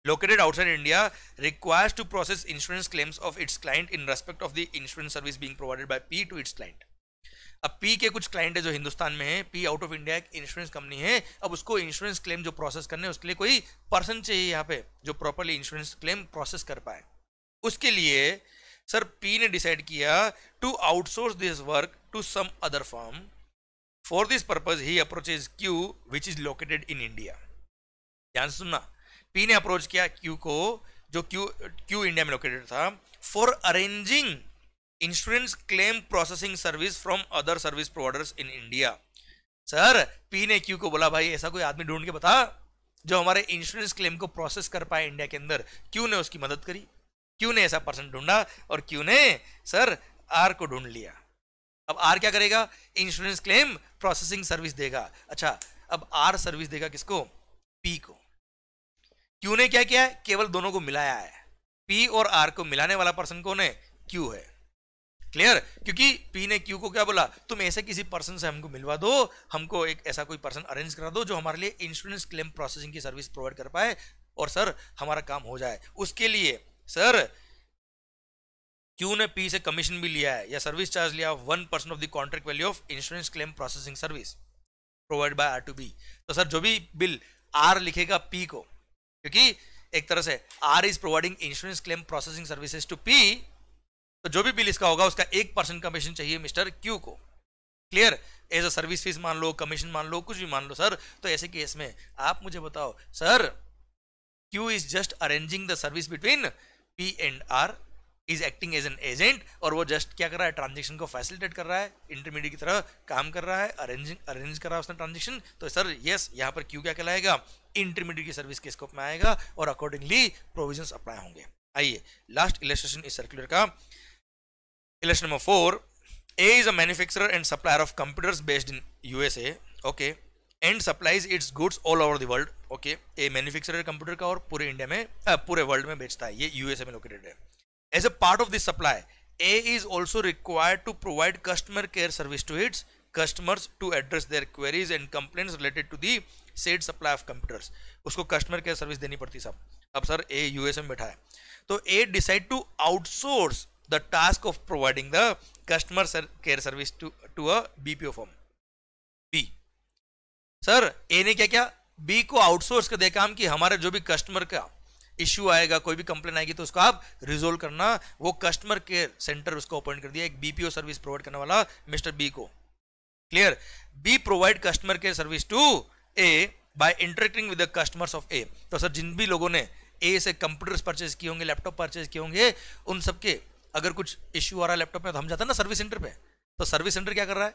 located outside India requires to process insurance claims of its client in respect of the insurance service being provided by P to its client. अब P के कुछ client है जो हिंदुस्तान में है पी आउट ऑफ इंडिया एक insurance company है अब उसको इंश्योरेंस क्लेम जो प्रोसेस करने उसके लिए कोई पर्सन चाहिए यहाँ पे जो प्रॉपरली इंश्योरेंस क्लेम प्रोसेस कर पाए उसके लिए सर पी ने डिसाइड किया to outsource this work to some other firm for this purpose he approaches Q which is located in India ध्यान सुनना पी ने अप्रोच किया क्यू को जो क्यू क्यू इंडिया में लोकेटेड था for arranging insurance claim processing service from other service providers in India sir P ने Q को बोला भाई ऐसा कोई आदमी ढूंढ के बता जो हमारे इंश्योरेंस क्लेम को प्रोसेस कर पाए इंडिया के अंदर क्यू ने उसकी मदद करी क्यू ने ऐसा पर्सन ढूंढा और क्यू ने सर आर को ढूंढ लिया अब आर क्या करेगा इंश्योरेंस क्लेम प्रोसेसिंग सर्विस देगा अच्छा अब आर सर्विस देगा किसको पी को क्यू ने क्या किया है केवल दोनों को मिलाया है पी और आर को मिलाने वाला पर्सन कौन है क्यू है क्लियर क्योंकि पी ने क्यू को क्या बोला तुम ऐसे किसी पर्सन से हमको मिलवा दो हमको एक ऐसा कोई पर्सन अरेंज करा दो जो हमारे लिए इंश्योरेंस क्लेम प्रोसेसिंग की सर्विस प्रोवाइड कर पाए और सर हमारा काम हो जाए उसके लिए सर क्यू ने पी से कमीशन भी लिया है या सर्विस चार्ज लिया one percent of the contract value of insurance claim processing service provide by R to B तो सर जो भी बिल आर लिखेगा पी को क्योंकि एक तरह से R is providing insurance claim processing services to P तो जो भी बिल इसका होगा उसका एक परसेंट कमीशन चाहिए मिस्टर क्यू को clear as a service fees मान लो कमीशन मान लो कुछ भी मान लो सर तो ऐसे केस में आप मुझे बताओ sir Q is just arranging the service between P and R is acting as an agent और वो जस्ट क्या कर रहा है ट्रांजेक्शन को फैसिलिटेट कर रहा है इंटरमीडिएट की तरह काम कर रहा है अरेंजिंग अरेंज कर रहा है उसने ट्रांजेक्शन तो सर यस यहाँ पर क्यों क्या कहलाएगा इंटरमीडिएट की सर्विस के स्कोप में आएगा और अकॉर्डिंगली प्रोविजन अप्लाई होंगे आइए लास्ट इलेक्ट्रेशन इस सर्कुलर का illustration number four A is a manufacturer and supplier of computers based in USA okay and supplies its goods all over the world okay A manufacturer computer का और पूरे India में आ, पूरे world में बेचता है ये यूएसए में लोकेटेड है as a part of this supply A is also required to provide customer care service to its customers to address their queries and complain related to the said supply of computers उसको customer care service देनी पड़ती सब अब sir ए US में बैठा है तो A decide to outsource the task of providing the customer care service to a BPO firm B sir A ने क्या क्या बी को आउटसोर्स कर दिया काम कि हमारे जो भी कस्टमर का इश्यू आएगा कोई भी कंप्लेन आएगी तो उसको आप रिजोल्व करना वो कस्टमर केयर सेंटर उसको ओपन कर दिया एक बीपीओ सर्विस प्रोवाइड करने वाला मिस्टर बी को clear B provide customer care service to A by interacting with the customers of A तो सर जिन भी लोगों ने ए से कंप्यूटर्स परचेज किए होंगे लैपटॉप परचेज किए होंगे उन सबके अगर कुछ इश्यू आ रहा है लैपटॉप में तो हम जाते हैं ना सर्विस सेंटर पे तो सर्विस सेंटर क्या कर रहा है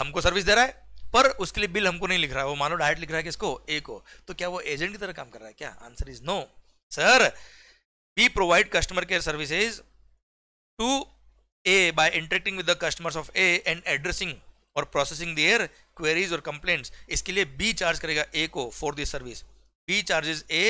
हमको सर्विस दे रहा है पर उसके लिए बिल हमको नहीं लिख रहा है वो मानो डायरेक्ट लिख रहा है किसको ए को तो क्या वो एजेंट की तरह काम कर रहा है क्या answer is no sir we provide customer care services to A by interacting with the customers of A and addressing or processing their queries or complaints इसके लिए बी चार्ज करेगा ए को for this service B charges A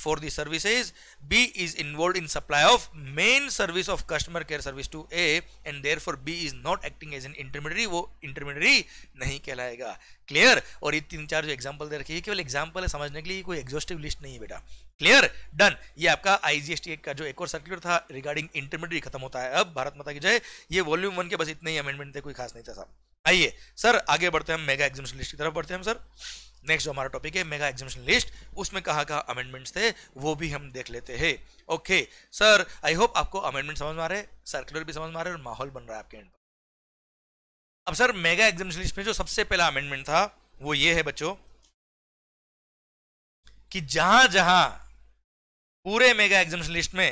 for the services b is involved in supply of main service of customer care service to a and therefore b is not acting as an intermediary वो intermediary नहीं कहलाएगा clear और ये तीन चार जो example दे रखी है केवल example है समझने के लिए कोई exhaustive list नहीं है बेटा क्लियर डन ये आपका आईजीएसटी का जो एक और सर्कुलर था रिगार्डिंग इंटरमीडिएट खत्म होता है अब भारत माता की जय ये वॉल्यूम वन के बस इतने ही अमेंडमेंट थे कोई खास नहीं था साहब आइए सर आगे बढ़ते हैं हम मेगा एग्जाम लिस्ट की तरफ बढ़ते हैं हम सर नेक्स्ट जो हमारा टॉपिक है मेगा एग्जामिनेशन लिस्ट उसमें कहा कहा अमेंडमेंट्स थे वो भी हम देख लेते हैं ओके सर आई होप आपको अमेंडमेंट समझ में आ रहे सर्कुलर भी समझ में आ रहे और माहौल बन रहा है आपके एंड पर अब सर मेगा एग्जामिनेशन लिस्ट में जो सबसे पहला अमेंडमेंट था वो ये है बच्चों कि जहां जहां पूरे मेगा एग्जामिनेशन लिस्ट में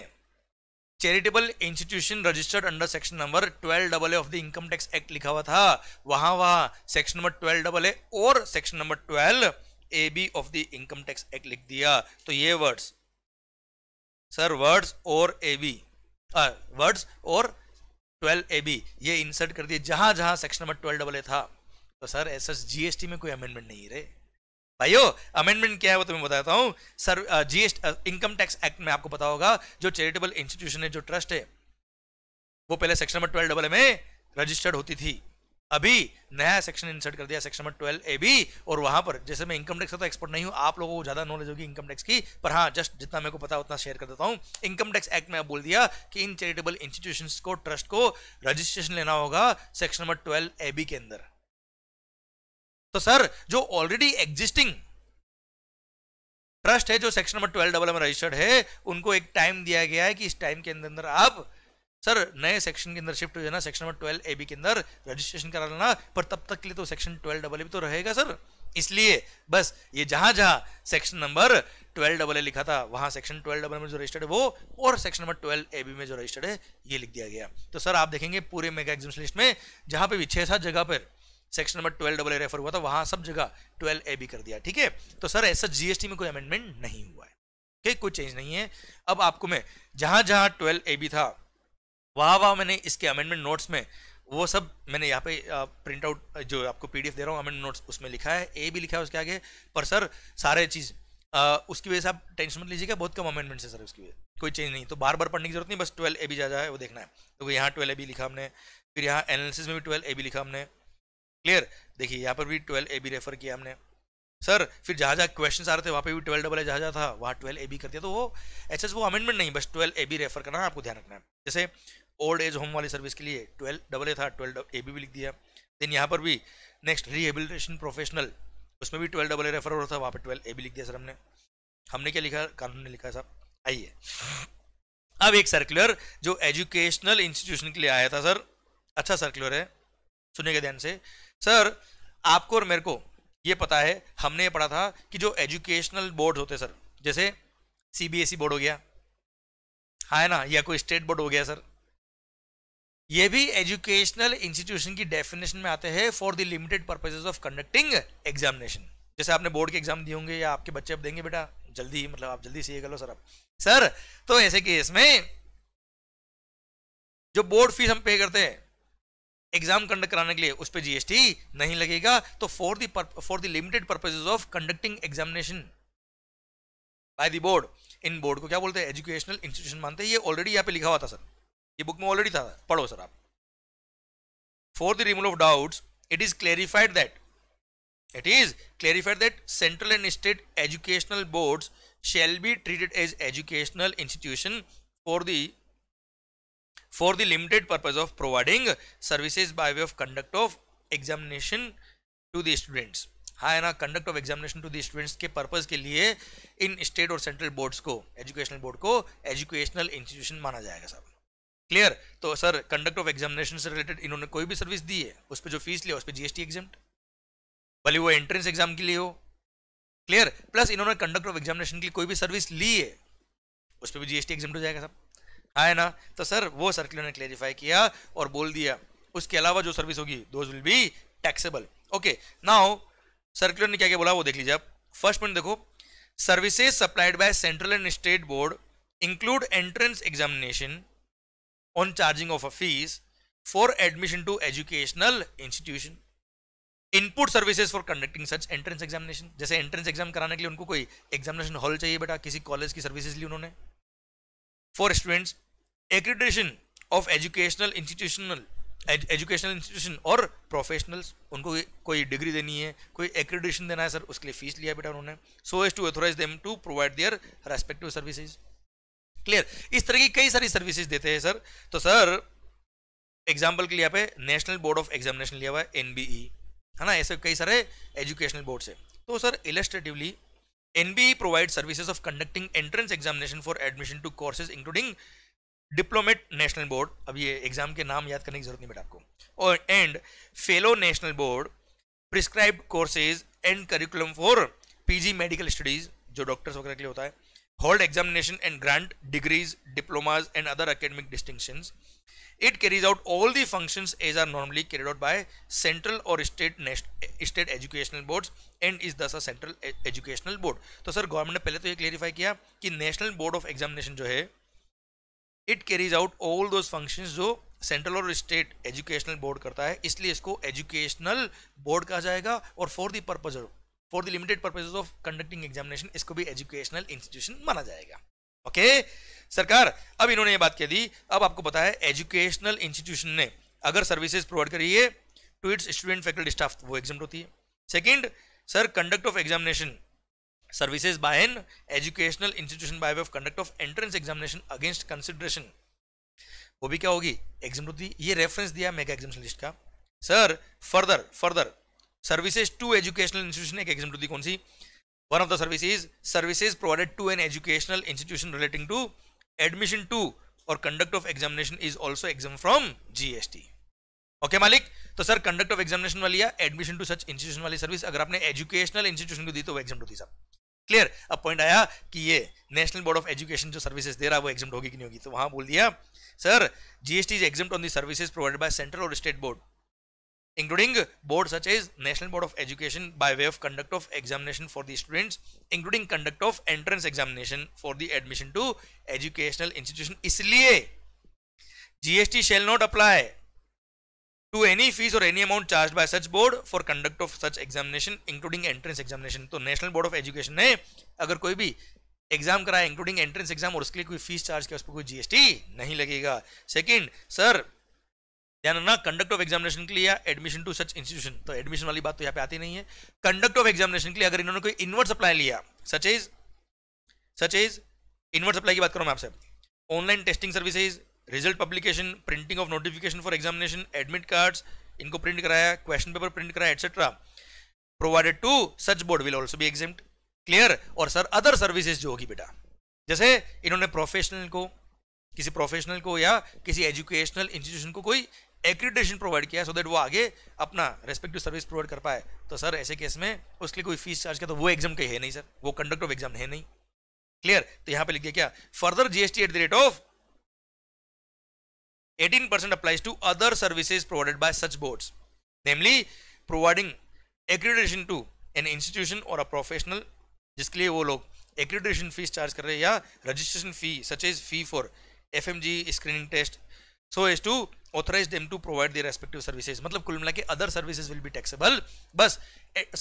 charitable institution registered under section number twelve double A of the income tax act लिखा हुआ था वहां वहां section number twelve double A or section number twelve A B of the income tax act लिख दिया तो ये वर्ड्स सर वर्ड्स और ए बी वर्ड्स और ट्वेल्व ए बी ये इंसर्ट कर दिए जहां जहां section number twelve double A था तो सर ऐसा जीएसटी में कोई अमेंडमेंट नहीं रहे भाइयों अमेंडमेंट क्या है वो तुम्हें बताता हूँ sir GST income tax act में आपको पता होगा जो चैरिटेबल इंस्टीट्यूशन है जो ट्रस्ट है वो पहले सेक्शन नंबर ट्वेल्व डबल में रजिस्टर्ड होती थी अभी नया सेक्शन इंसर्ट कर दिया section number twelve A B और वहां पर जैसे मैं इनकम टैक्स का तो एक्सपर्ट नहीं हूं आप लोगों को ज्यादा नॉलेज होगी इनकम टैक्स की पर हाँ जस्ट जितना मेरे को पता उतना शेयर कर देता हूं इनकम टैक्स एक्ट में आप बोल दिया कि इन चैरिटेबल इंस्टीट्यूशन को ट्रस्ट को रजिस्ट्रेशन लेना होगा section number twelve A B के अंदर तो सर जो ऑलरेडी एग्जिस्टिंग ट्रस्ट है जो सेक्शन नंबर ट्वेल्व डबल में रजिस्टर्ड है उनको एक टाइम दिया गया है कि इस टाइम के अंदर अंदर आप सर नए सेक्शन के अंदर शिफ्ट हो जाना section number twelve A B के अंदर रजिस्ट्रेशन करा लेना पर तब तक के लिए तो सेक्शन ट्वेल्व डबल ए भी तो रहेगा सर इसलिए बस ये जहां जहां section number twelve double A लिखा था वहां सेक्शन ट्वेल्व डबल में जो रजिस्टर्ड है वो और section number twelve A B में जो रजिस्टर्ड है ये लिख दिया गया तो सर आप देखेंगे पूरे मेगा एग्जाम लिस्ट में जहां पर भी छह सात जगह पर section number twelve double A refer हुआ था वहां सब जगह ट्वेल्व ए भी कर दिया ठीक है तो सर ऐसा जीएसटी में कोई अमेंडमेंट नहीं हुआ है ठीक कोई चेंज नहीं है अब आपको मैं जहां जहां ट्वेल्व ए बी था वहाँ वहाँ मैंने इसके अमेंडमेंट नोट्स में वो सब मैंने यहाँ पे प्रिंट आउट जो आपको पीडीएफ दे रहा हूँ अमेंडमेंट नोट्स उसमें लिखा है ए भी लिखा है उसके आगे पर सर सारे चीज़ उसकी वजह से आप टेंशन मत लीजिएगा बहुत कम अमेंडमेंट है सर उसकी वजह कोई चेंज नहीं तो बार बार पढ़ने की जरूरत नहीं बस ट्वेल्व ए बी जा जाए वो देखना है तो यहाँ ट्वेल्व ए बी लिखा हमने फिर यहाँ एनालिसिस में भी ट्वेल्व ए भी लिखा हमने क्लियर देखिए यहाँ पर भी ट्वेल्व ए बी रेफर किया हमने सर फिर जहाँ जहाँ क्वेश्चन आ रहे थे वहाँ पे भी ट्वेल्व डबल ए जहाँ जहाँ था वहाँ ट्वेल्व ए बी कर दिया तो वो एच एस वो अमेंडमेंट नहीं बस ट्वेल्व ए बी रेफर करना है आपको ध्यान रखना है जैसे ओल्ड एज होम वाली सर्विस के लिए ट्वेल्व डबल ए था ट्वेल्व ए बी भी लिख दिया देन यहाँ पर भी नेक्स्ट रिहेबिलिटेशन प्रोफेशनल उसमें भी ट्वेल्व डबल ए रेफर हो रहा था वहाँ पर ट्वेल्व ए बी लिख दिया सर हमने हमने क्या लिखा कानून ने लिखा सर साहब आइए अब एक सर्कुलर जो एजुकेशनल इंस्टीट्यूशन के लिए आया था सर अच्छा सर्कुलर है सुनेगा ध्यान से सर आपको और मेरे को ये पता है हमने ये पढ़ा था कि जो एजुकेशनल बोर्ड होते सर जैसे ई बोर्ड हो गया हाँ, है ना या कोई स्टेट बोर्ड हो गया सर ये भी एजुकेशनल इंस्टीट्यूशन की डेफिनेशन में आते हैं for the limited purposes of conducting examination जैसे आपने बोर्ड के एग्जाम दिए होंगे या आपके बच्चे अब देंगे बेटा जल्दी मतलब आप जल्दी से ये कर लो सर आप सर तो ऐसे केस में जो बोर्ड फीस हम पे करते हैं एग्जाम कंडक्ट कराने के लिए उस पर जीएसटी नहीं लगेगा तो for the for the limited purposes of conducting examination by the board इन बोर्ड को क्या बोलते हैं एजुकेशनल इंस्टीट्यूशन मानते हैं ये ऑलरेडी यहाँ पे लिखा हुआ था सर ये बुक में ऑलरेडी था पढ़ो सर आप for the remove of doubt it is clarified that it is clarified that central and state educational board shall be treated as educational institution for the for the limited purpose of providing services by way of conduct of examination to the students हाँ है ना conduct of examination to the students के purpose के लिए इन state और central boards को educational board को एजुकेशनल इंस्टीट्यूशन माना जाएगा सब क्लियर तो सर कंडक्ट ऑफ एग्जामिनेशन से रिलेटेड इन्होंने कोई भी सर्विस दी है उस पर जो फीस लिया उस पर जीएसटी एग्जाम भले वो एंट्रेंस एग्जाम के लिए हो क्लियर प्लस इन्होंने कंडक्ट ऑफ एग्जामिनेशन की कोई भी सर्विस ली है उस पर भी जीएसटी एग्जाम हो जाएगा सब है ना तो सर वो सर्कुलर ने क्लेरिफाई किया और बोल दिया उसके अलावा जो सर्विस होगी those will be taxable okay now circular ने क्या क्या बोला वो देख लीजिए आप फर्स्ट पॉइंट देखो services supplied by central and state board include entrance examination on charging of a fees for admission to educational institution input services for conducting such entrance examination जैसे एंट्रेंस एग्जाम कराने के लिए उनको कोई examination hall चाहिए बेटा किसी college की सर्विसेज ली उन्होंने for students accreditation of educational institutional educational institution और प्रोफेशनल्स उनको कोई डिग्री देनी है कोई एक्रेडिशन देना है सर उसके लिए फीस लिया बेटा उन्होंने so as to authorise them to provide their respective services clear इस तरह की कई सारी सर्विसेज देते हैं सर तो सर एग्जाम्पल के लिए यहाँ पे नेशनल बोर्ड ऑफ एग्जामिनेशन लिया हुआ है एनबीई e. है ना ऐसे कई सारे एजुकेशनल बोर्ड से तो sir illustratively NBE provides services of conducting entrance examination for admission to courses including diplomate national board अब ये एग्जाम के नाम याद करने की जरूरत नहीं बेटा आपको और and fellow national board prescribe courses and curriculum for PG medical studies जो डॉक्टर्स वगैरह के लिए होता है hold examination and grant degrees, diplomas and other academic distinctions. It carries out all the functions as are normally carried out by central or state state educational boards and is thus a central educational board. तो sir government ne pehle to ye clarify kiya ki national board of examination jo hai it carries out all those functions jo central और state educational board करता है इसलिए इसको educational board कहा जाएगा और for the purpose of for the limited purposes of conducting examination इसको भी एजुकेशनल इंस्टीट्यूशन माना जाएगा ओके okay? सरकार अब इन्होंने ये बात कह दी अब आपको पता है एजुकेशनल इंस्टीट्यूशन ने अगर सर्विसेज प्रोवाइड करी है to its student faculty staff वो एग्जाम होती है second sir conduct of examination services by an educational institution by way of conduct of entrance examination against consideration वो भी क्या होगी एग्जाम होती ये रेफरेंस दिया मेगा एग्जामिनेशन लिस्ट का sir further further services to educational institution एक example दी कौन सी one of the service is services provided to an educational institution relating to admission to or conduct of examination is also exempt from okay okay, मालिक तो sir conduct of examination वाली या admission to such institution वाली service अगर आपने educational institution को दी तो वो एग्जाम होती साहब क्लियर अब पॉइंट आया कि ये नेशनल बोर्ड ऑफ एजुकेशन जो सर्विसेज दे रहा है वो एग्जाम होगी कि नहीं होगी तो वहां बोल दिया sir GST is exempt on the services provide by central और state board including board such as National Board of Education by way of conduct of examination for the students, including conduct of entrance examination for the admission to educational institution. इसलिए GST shall not apply to any fees or any amount charged by such board for conduct of such examination, including entrance examination. तो National Board of Education ने अगर कोई भी exam कराए including entrance exam और उसके लिए कोई फीस चार्ज किया उस पर कोई जीएसटी नहीं लगेगा सेकंड सर ध्यान रखना कंडक्ट ऑफ एग्जामिनेशन के लिए या एडमिशन टू सच इंस्टीट्यूशन तो एडमिशन वाली बात तो यहाँ पे आती नहीं है कंडक्ट ऑफ एग्जामिनेशन के लिए अगर इन्होंने कोई इनवर्ट सप्लाई लिया such is such is inward supply की बात करूँ मैं आपसे online testing services result publication printing of notification for examination admit cards इनको प्रिंट कराया क्वेश्चन पेपर प्रिंट कराया etcetera provided to such board will also be exempt clear और sir other services जो होगी बेटा जैसे इन्होंने प्रोफेशनल को किसी प्रोफेशनल को या किसी एजुकेशनल इंस्टीट्यूशन को कोई एक्रीडेशन प्रोवाइड किया सो so दैट वो आगे अपना रेस्पेक्टिव सर्विस प्रोवाइड कर पाए तो सर ऐसे केस में उसके लिए कोई फीस चार्ज किया तो वो एग्जाम कहीं है नहीं सर वो कंडक्ट ऑफ एग्जाम है नहीं क्लियर तो यहां पे लिख दिया क्या further GST at the rate of 18% percent applies to other services provided by such board namely providing accreditation to an institution और अ प्रोफेशनल जिसके लिए वो लोग एक्रीडेशन फीस चार्ज कर रहे हैं या registration fee such is fee for F screening test so as to authorise them to provide their respective services मतलब कुल मिला के other services will be taxable बस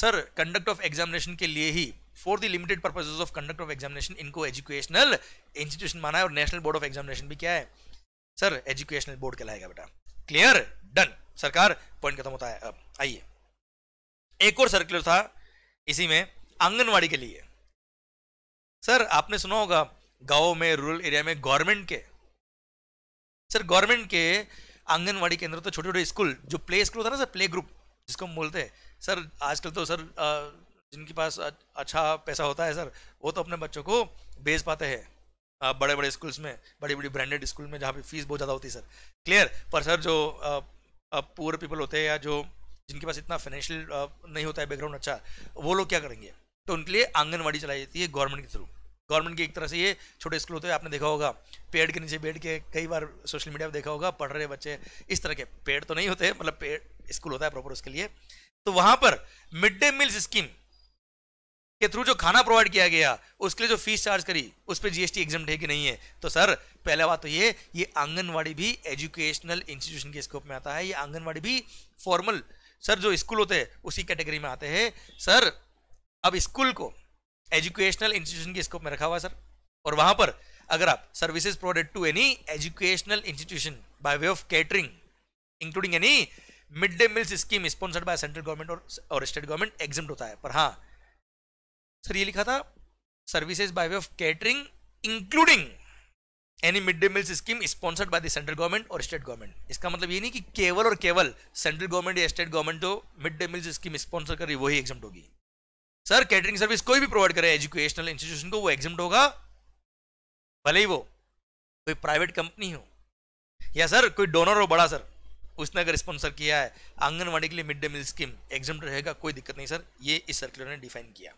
सर कंडक्ट ऑफ एग्जामिनेशन के लिए ही for the limited purposes of conduct of examination इनको educational institution माना है और नेशनल बोर्ड ऑफ एग्जामिनेशन भी क्या है सर एजुकेशनल बोर्ड कहलाएगा बेटा क्लियर डन सरकार पॉइंट खत्म होता है अब आइए एक और सर्कुलर था इसी में आंगनवाड़ी के लिए सर आपने सुना होगा गाँव में रूरल एरिया में गवर्नमेंट के सर गवर्नमेंट के आंगनवाड़ी केंद्र तो छोटे छोटे स्कूल जो प्ले स्कूल होता है ना सर प्ले ग्रुप जिसको हम बोलते हैं सर आजकल तो सर जिनके पास अच्छा पैसा होता है सर वो तो अपने बच्चों को भेज पाते हैं बड़े बड़े स्कूल्स में बड़ी बड़ी ब्रांडेड स्कूल में जहाँ पे फीस बहुत ज़्यादा होती है सर क्लियर पर सर जो पुअर पीपल होते हैं या जो जिनके पास इतना फाइनेंशियल नहीं होता है बैकग्राउंड अच्छा वो लोग क्या करेंगे तो उनके लिए आंगनवाड़ी चलाई जाती है गवर्नमेंट के थ्रू गवर्नमेंट की एक तरह से ये छोटे स्कूल होते हैं आपने देखा होगा पेड़ के नीचे बैठ के कई बार सोशल मीडिया पर देखा होगा पढ़ रहे बच्चे इस तरह के पेड़ तो नहीं होते मतलब पेड़ स्कूल होता है प्रॉपर उसके लिए तो वहां पर मिड डे मील स्कीम के थ्रू जो खाना प्रोवाइड किया गया उसके लिए जो फीस चार्ज करी उस पर जीएसटी एग्जाम है कि नहीं है तो सर पहला बात तो ये ये आंगनवाड़ी भी एजुकेशनल इंस्टीट्यूशन के स्कोप में आता है ये आंगनवाड़ी भी फॉर्मल सर जो स्कूल होते हैं उसी कैटेगरी में आते हैं सर अब स्कूल को एजुकेशनल इंस्टीट्यूशन की स्कोप में रखा हुआ सर और वहां पर अगर आप services provided to any educational institution by way of catering including any mid day meal scheme sponsored by central government और, और स्टेट गवर्नमेंट एग्जाम होता है पर हाँ सर ये लिखा था services by way of catering including any mid day meal scheme sponsored by the central government और स्टेट गवर्नमेंट इसका मतलब ये नहीं कि केवल और केवल सेंट्रल गवर्नमेंट या स्टेट गवर्नमेंट जो mid day meal scheme sponsor कर रही वही एग्जाम होगी सर कैटरिंग सर्विस कोई भी प्रोवाइड करे एजुकेशनल इंस्टीट्यूशन को वो एग्जाम होगा भले ही वो कोई प्राइवेट कंपनी हो या सर कोई डोनर हो बड़ा सर उसने अगर स्पॉन्सर किया है आंगनवाड़ी के लिए mid day meal scheme exempt रहेगा कोई दिक्कत नहीं सर ये इस सर्कुलर ने डिफाइन किया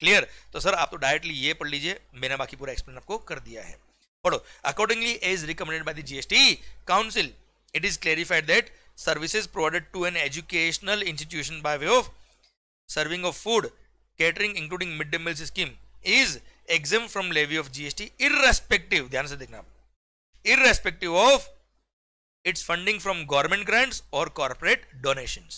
क्लियर तो सर आप तो डायरेक्टली ये पढ़ लीजिए मैंने बाकी पूरा एक्सप्लेन आपको कर दिया है पढ़ो accordingly as recommended by the council it is clarified that services provided to an educational institution by way of serving of food catering including mid day meal scheme is exempt from levy of GST irrespective ध्यान से देखना irrespective of its funding from government grants और corporate donation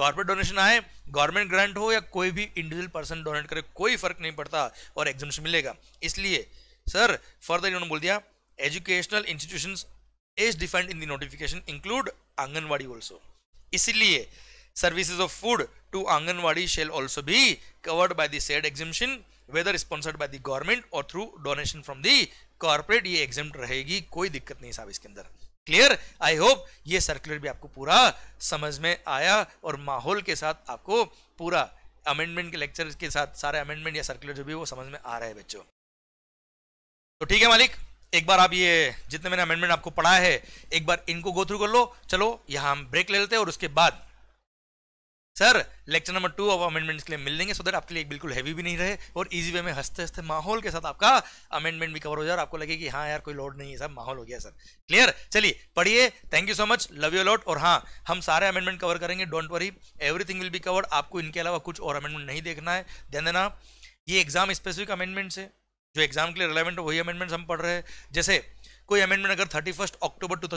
corporate donation आए government grant हो या कोई भी individual person donate करे कोई फर्क नहीं पड़ता और एग्जाम्स मिलेगा इसलिए सर फर्दर इन्होंने बोल दिया educational institution is defined in the notification include anganwadi also इसलिए services of food to Anganwadi shall also be covered by the said exemption whether sponsored by the government or through donation from the corporate ye exempt rahegi koi dikkat nahi साहब iske andar clear i hope ye circular bhi aapko pura samajh mein aaya aur mahol के साथ aapko pura amendment ke lecture ke sath sare amendment ya circular jo bhi wo samajh में आ रहा है bachcho to ठीक है मालिक एक बार आप ये जितने मैंने अमेंडमेंट आपको पढ़ा है एक बार इनको गो थ्रू कर लो चलो यहां हम ब्रेक ले लेते हैं और उसके बाद sir lecture number two of amendments के लिए मिल लेंगे सो दैट आपके लिए बिल्कुल हैवी भी नहीं रहे और इजी वे में हंसते हंसते माहौल के साथ आपका अमेंडमेंट भी कवर हो जाए आपको लगे कि हाँ यार कोई लोड नहीं है सर माहौल हो गया सर क्लियर चलिए पढ़िए thank you so much love you lot और हाँ हम सारे अमेंडमेंट कवर करेंगे don't worry everything will be covered आपको इनके अलावा कुछ और अमेंडमेंट नहीं देखना है ध्यान देना ये एग्जाम स्पेसिफिक अमेंडमेंट्स है जो एग्जाम के लिए रिलेवेंट वही अमेंडमेंट्स हम पढ़ रहे हैं जैसे कोई अमेंडमेंट अगर थर्टी अक्टूबर टू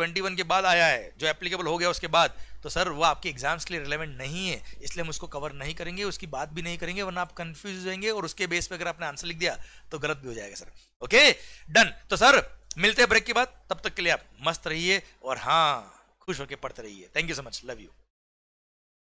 वन के बाद आया है जो एप्लीकेबल हो गया उसके बाद तो सर वो आपके एग्जाम्स के लिए रिलेवेंट नहीं है इसलिए हम उसको कवर नहीं करेंगे उसकी बात भी नहीं करेंगे वरना आप कंफ्यूज हो जाएंगे और उसके बेस पे अगर आपने आंसर लिख दिया तो गलत भी हो जाएगा सर ओके डन तो सर मिलते हैं ब्रेक के बाद तब तक के लिए आप मस्त रहिए और हाँ खुश होकर पढ़ते रहिए thank you so much love you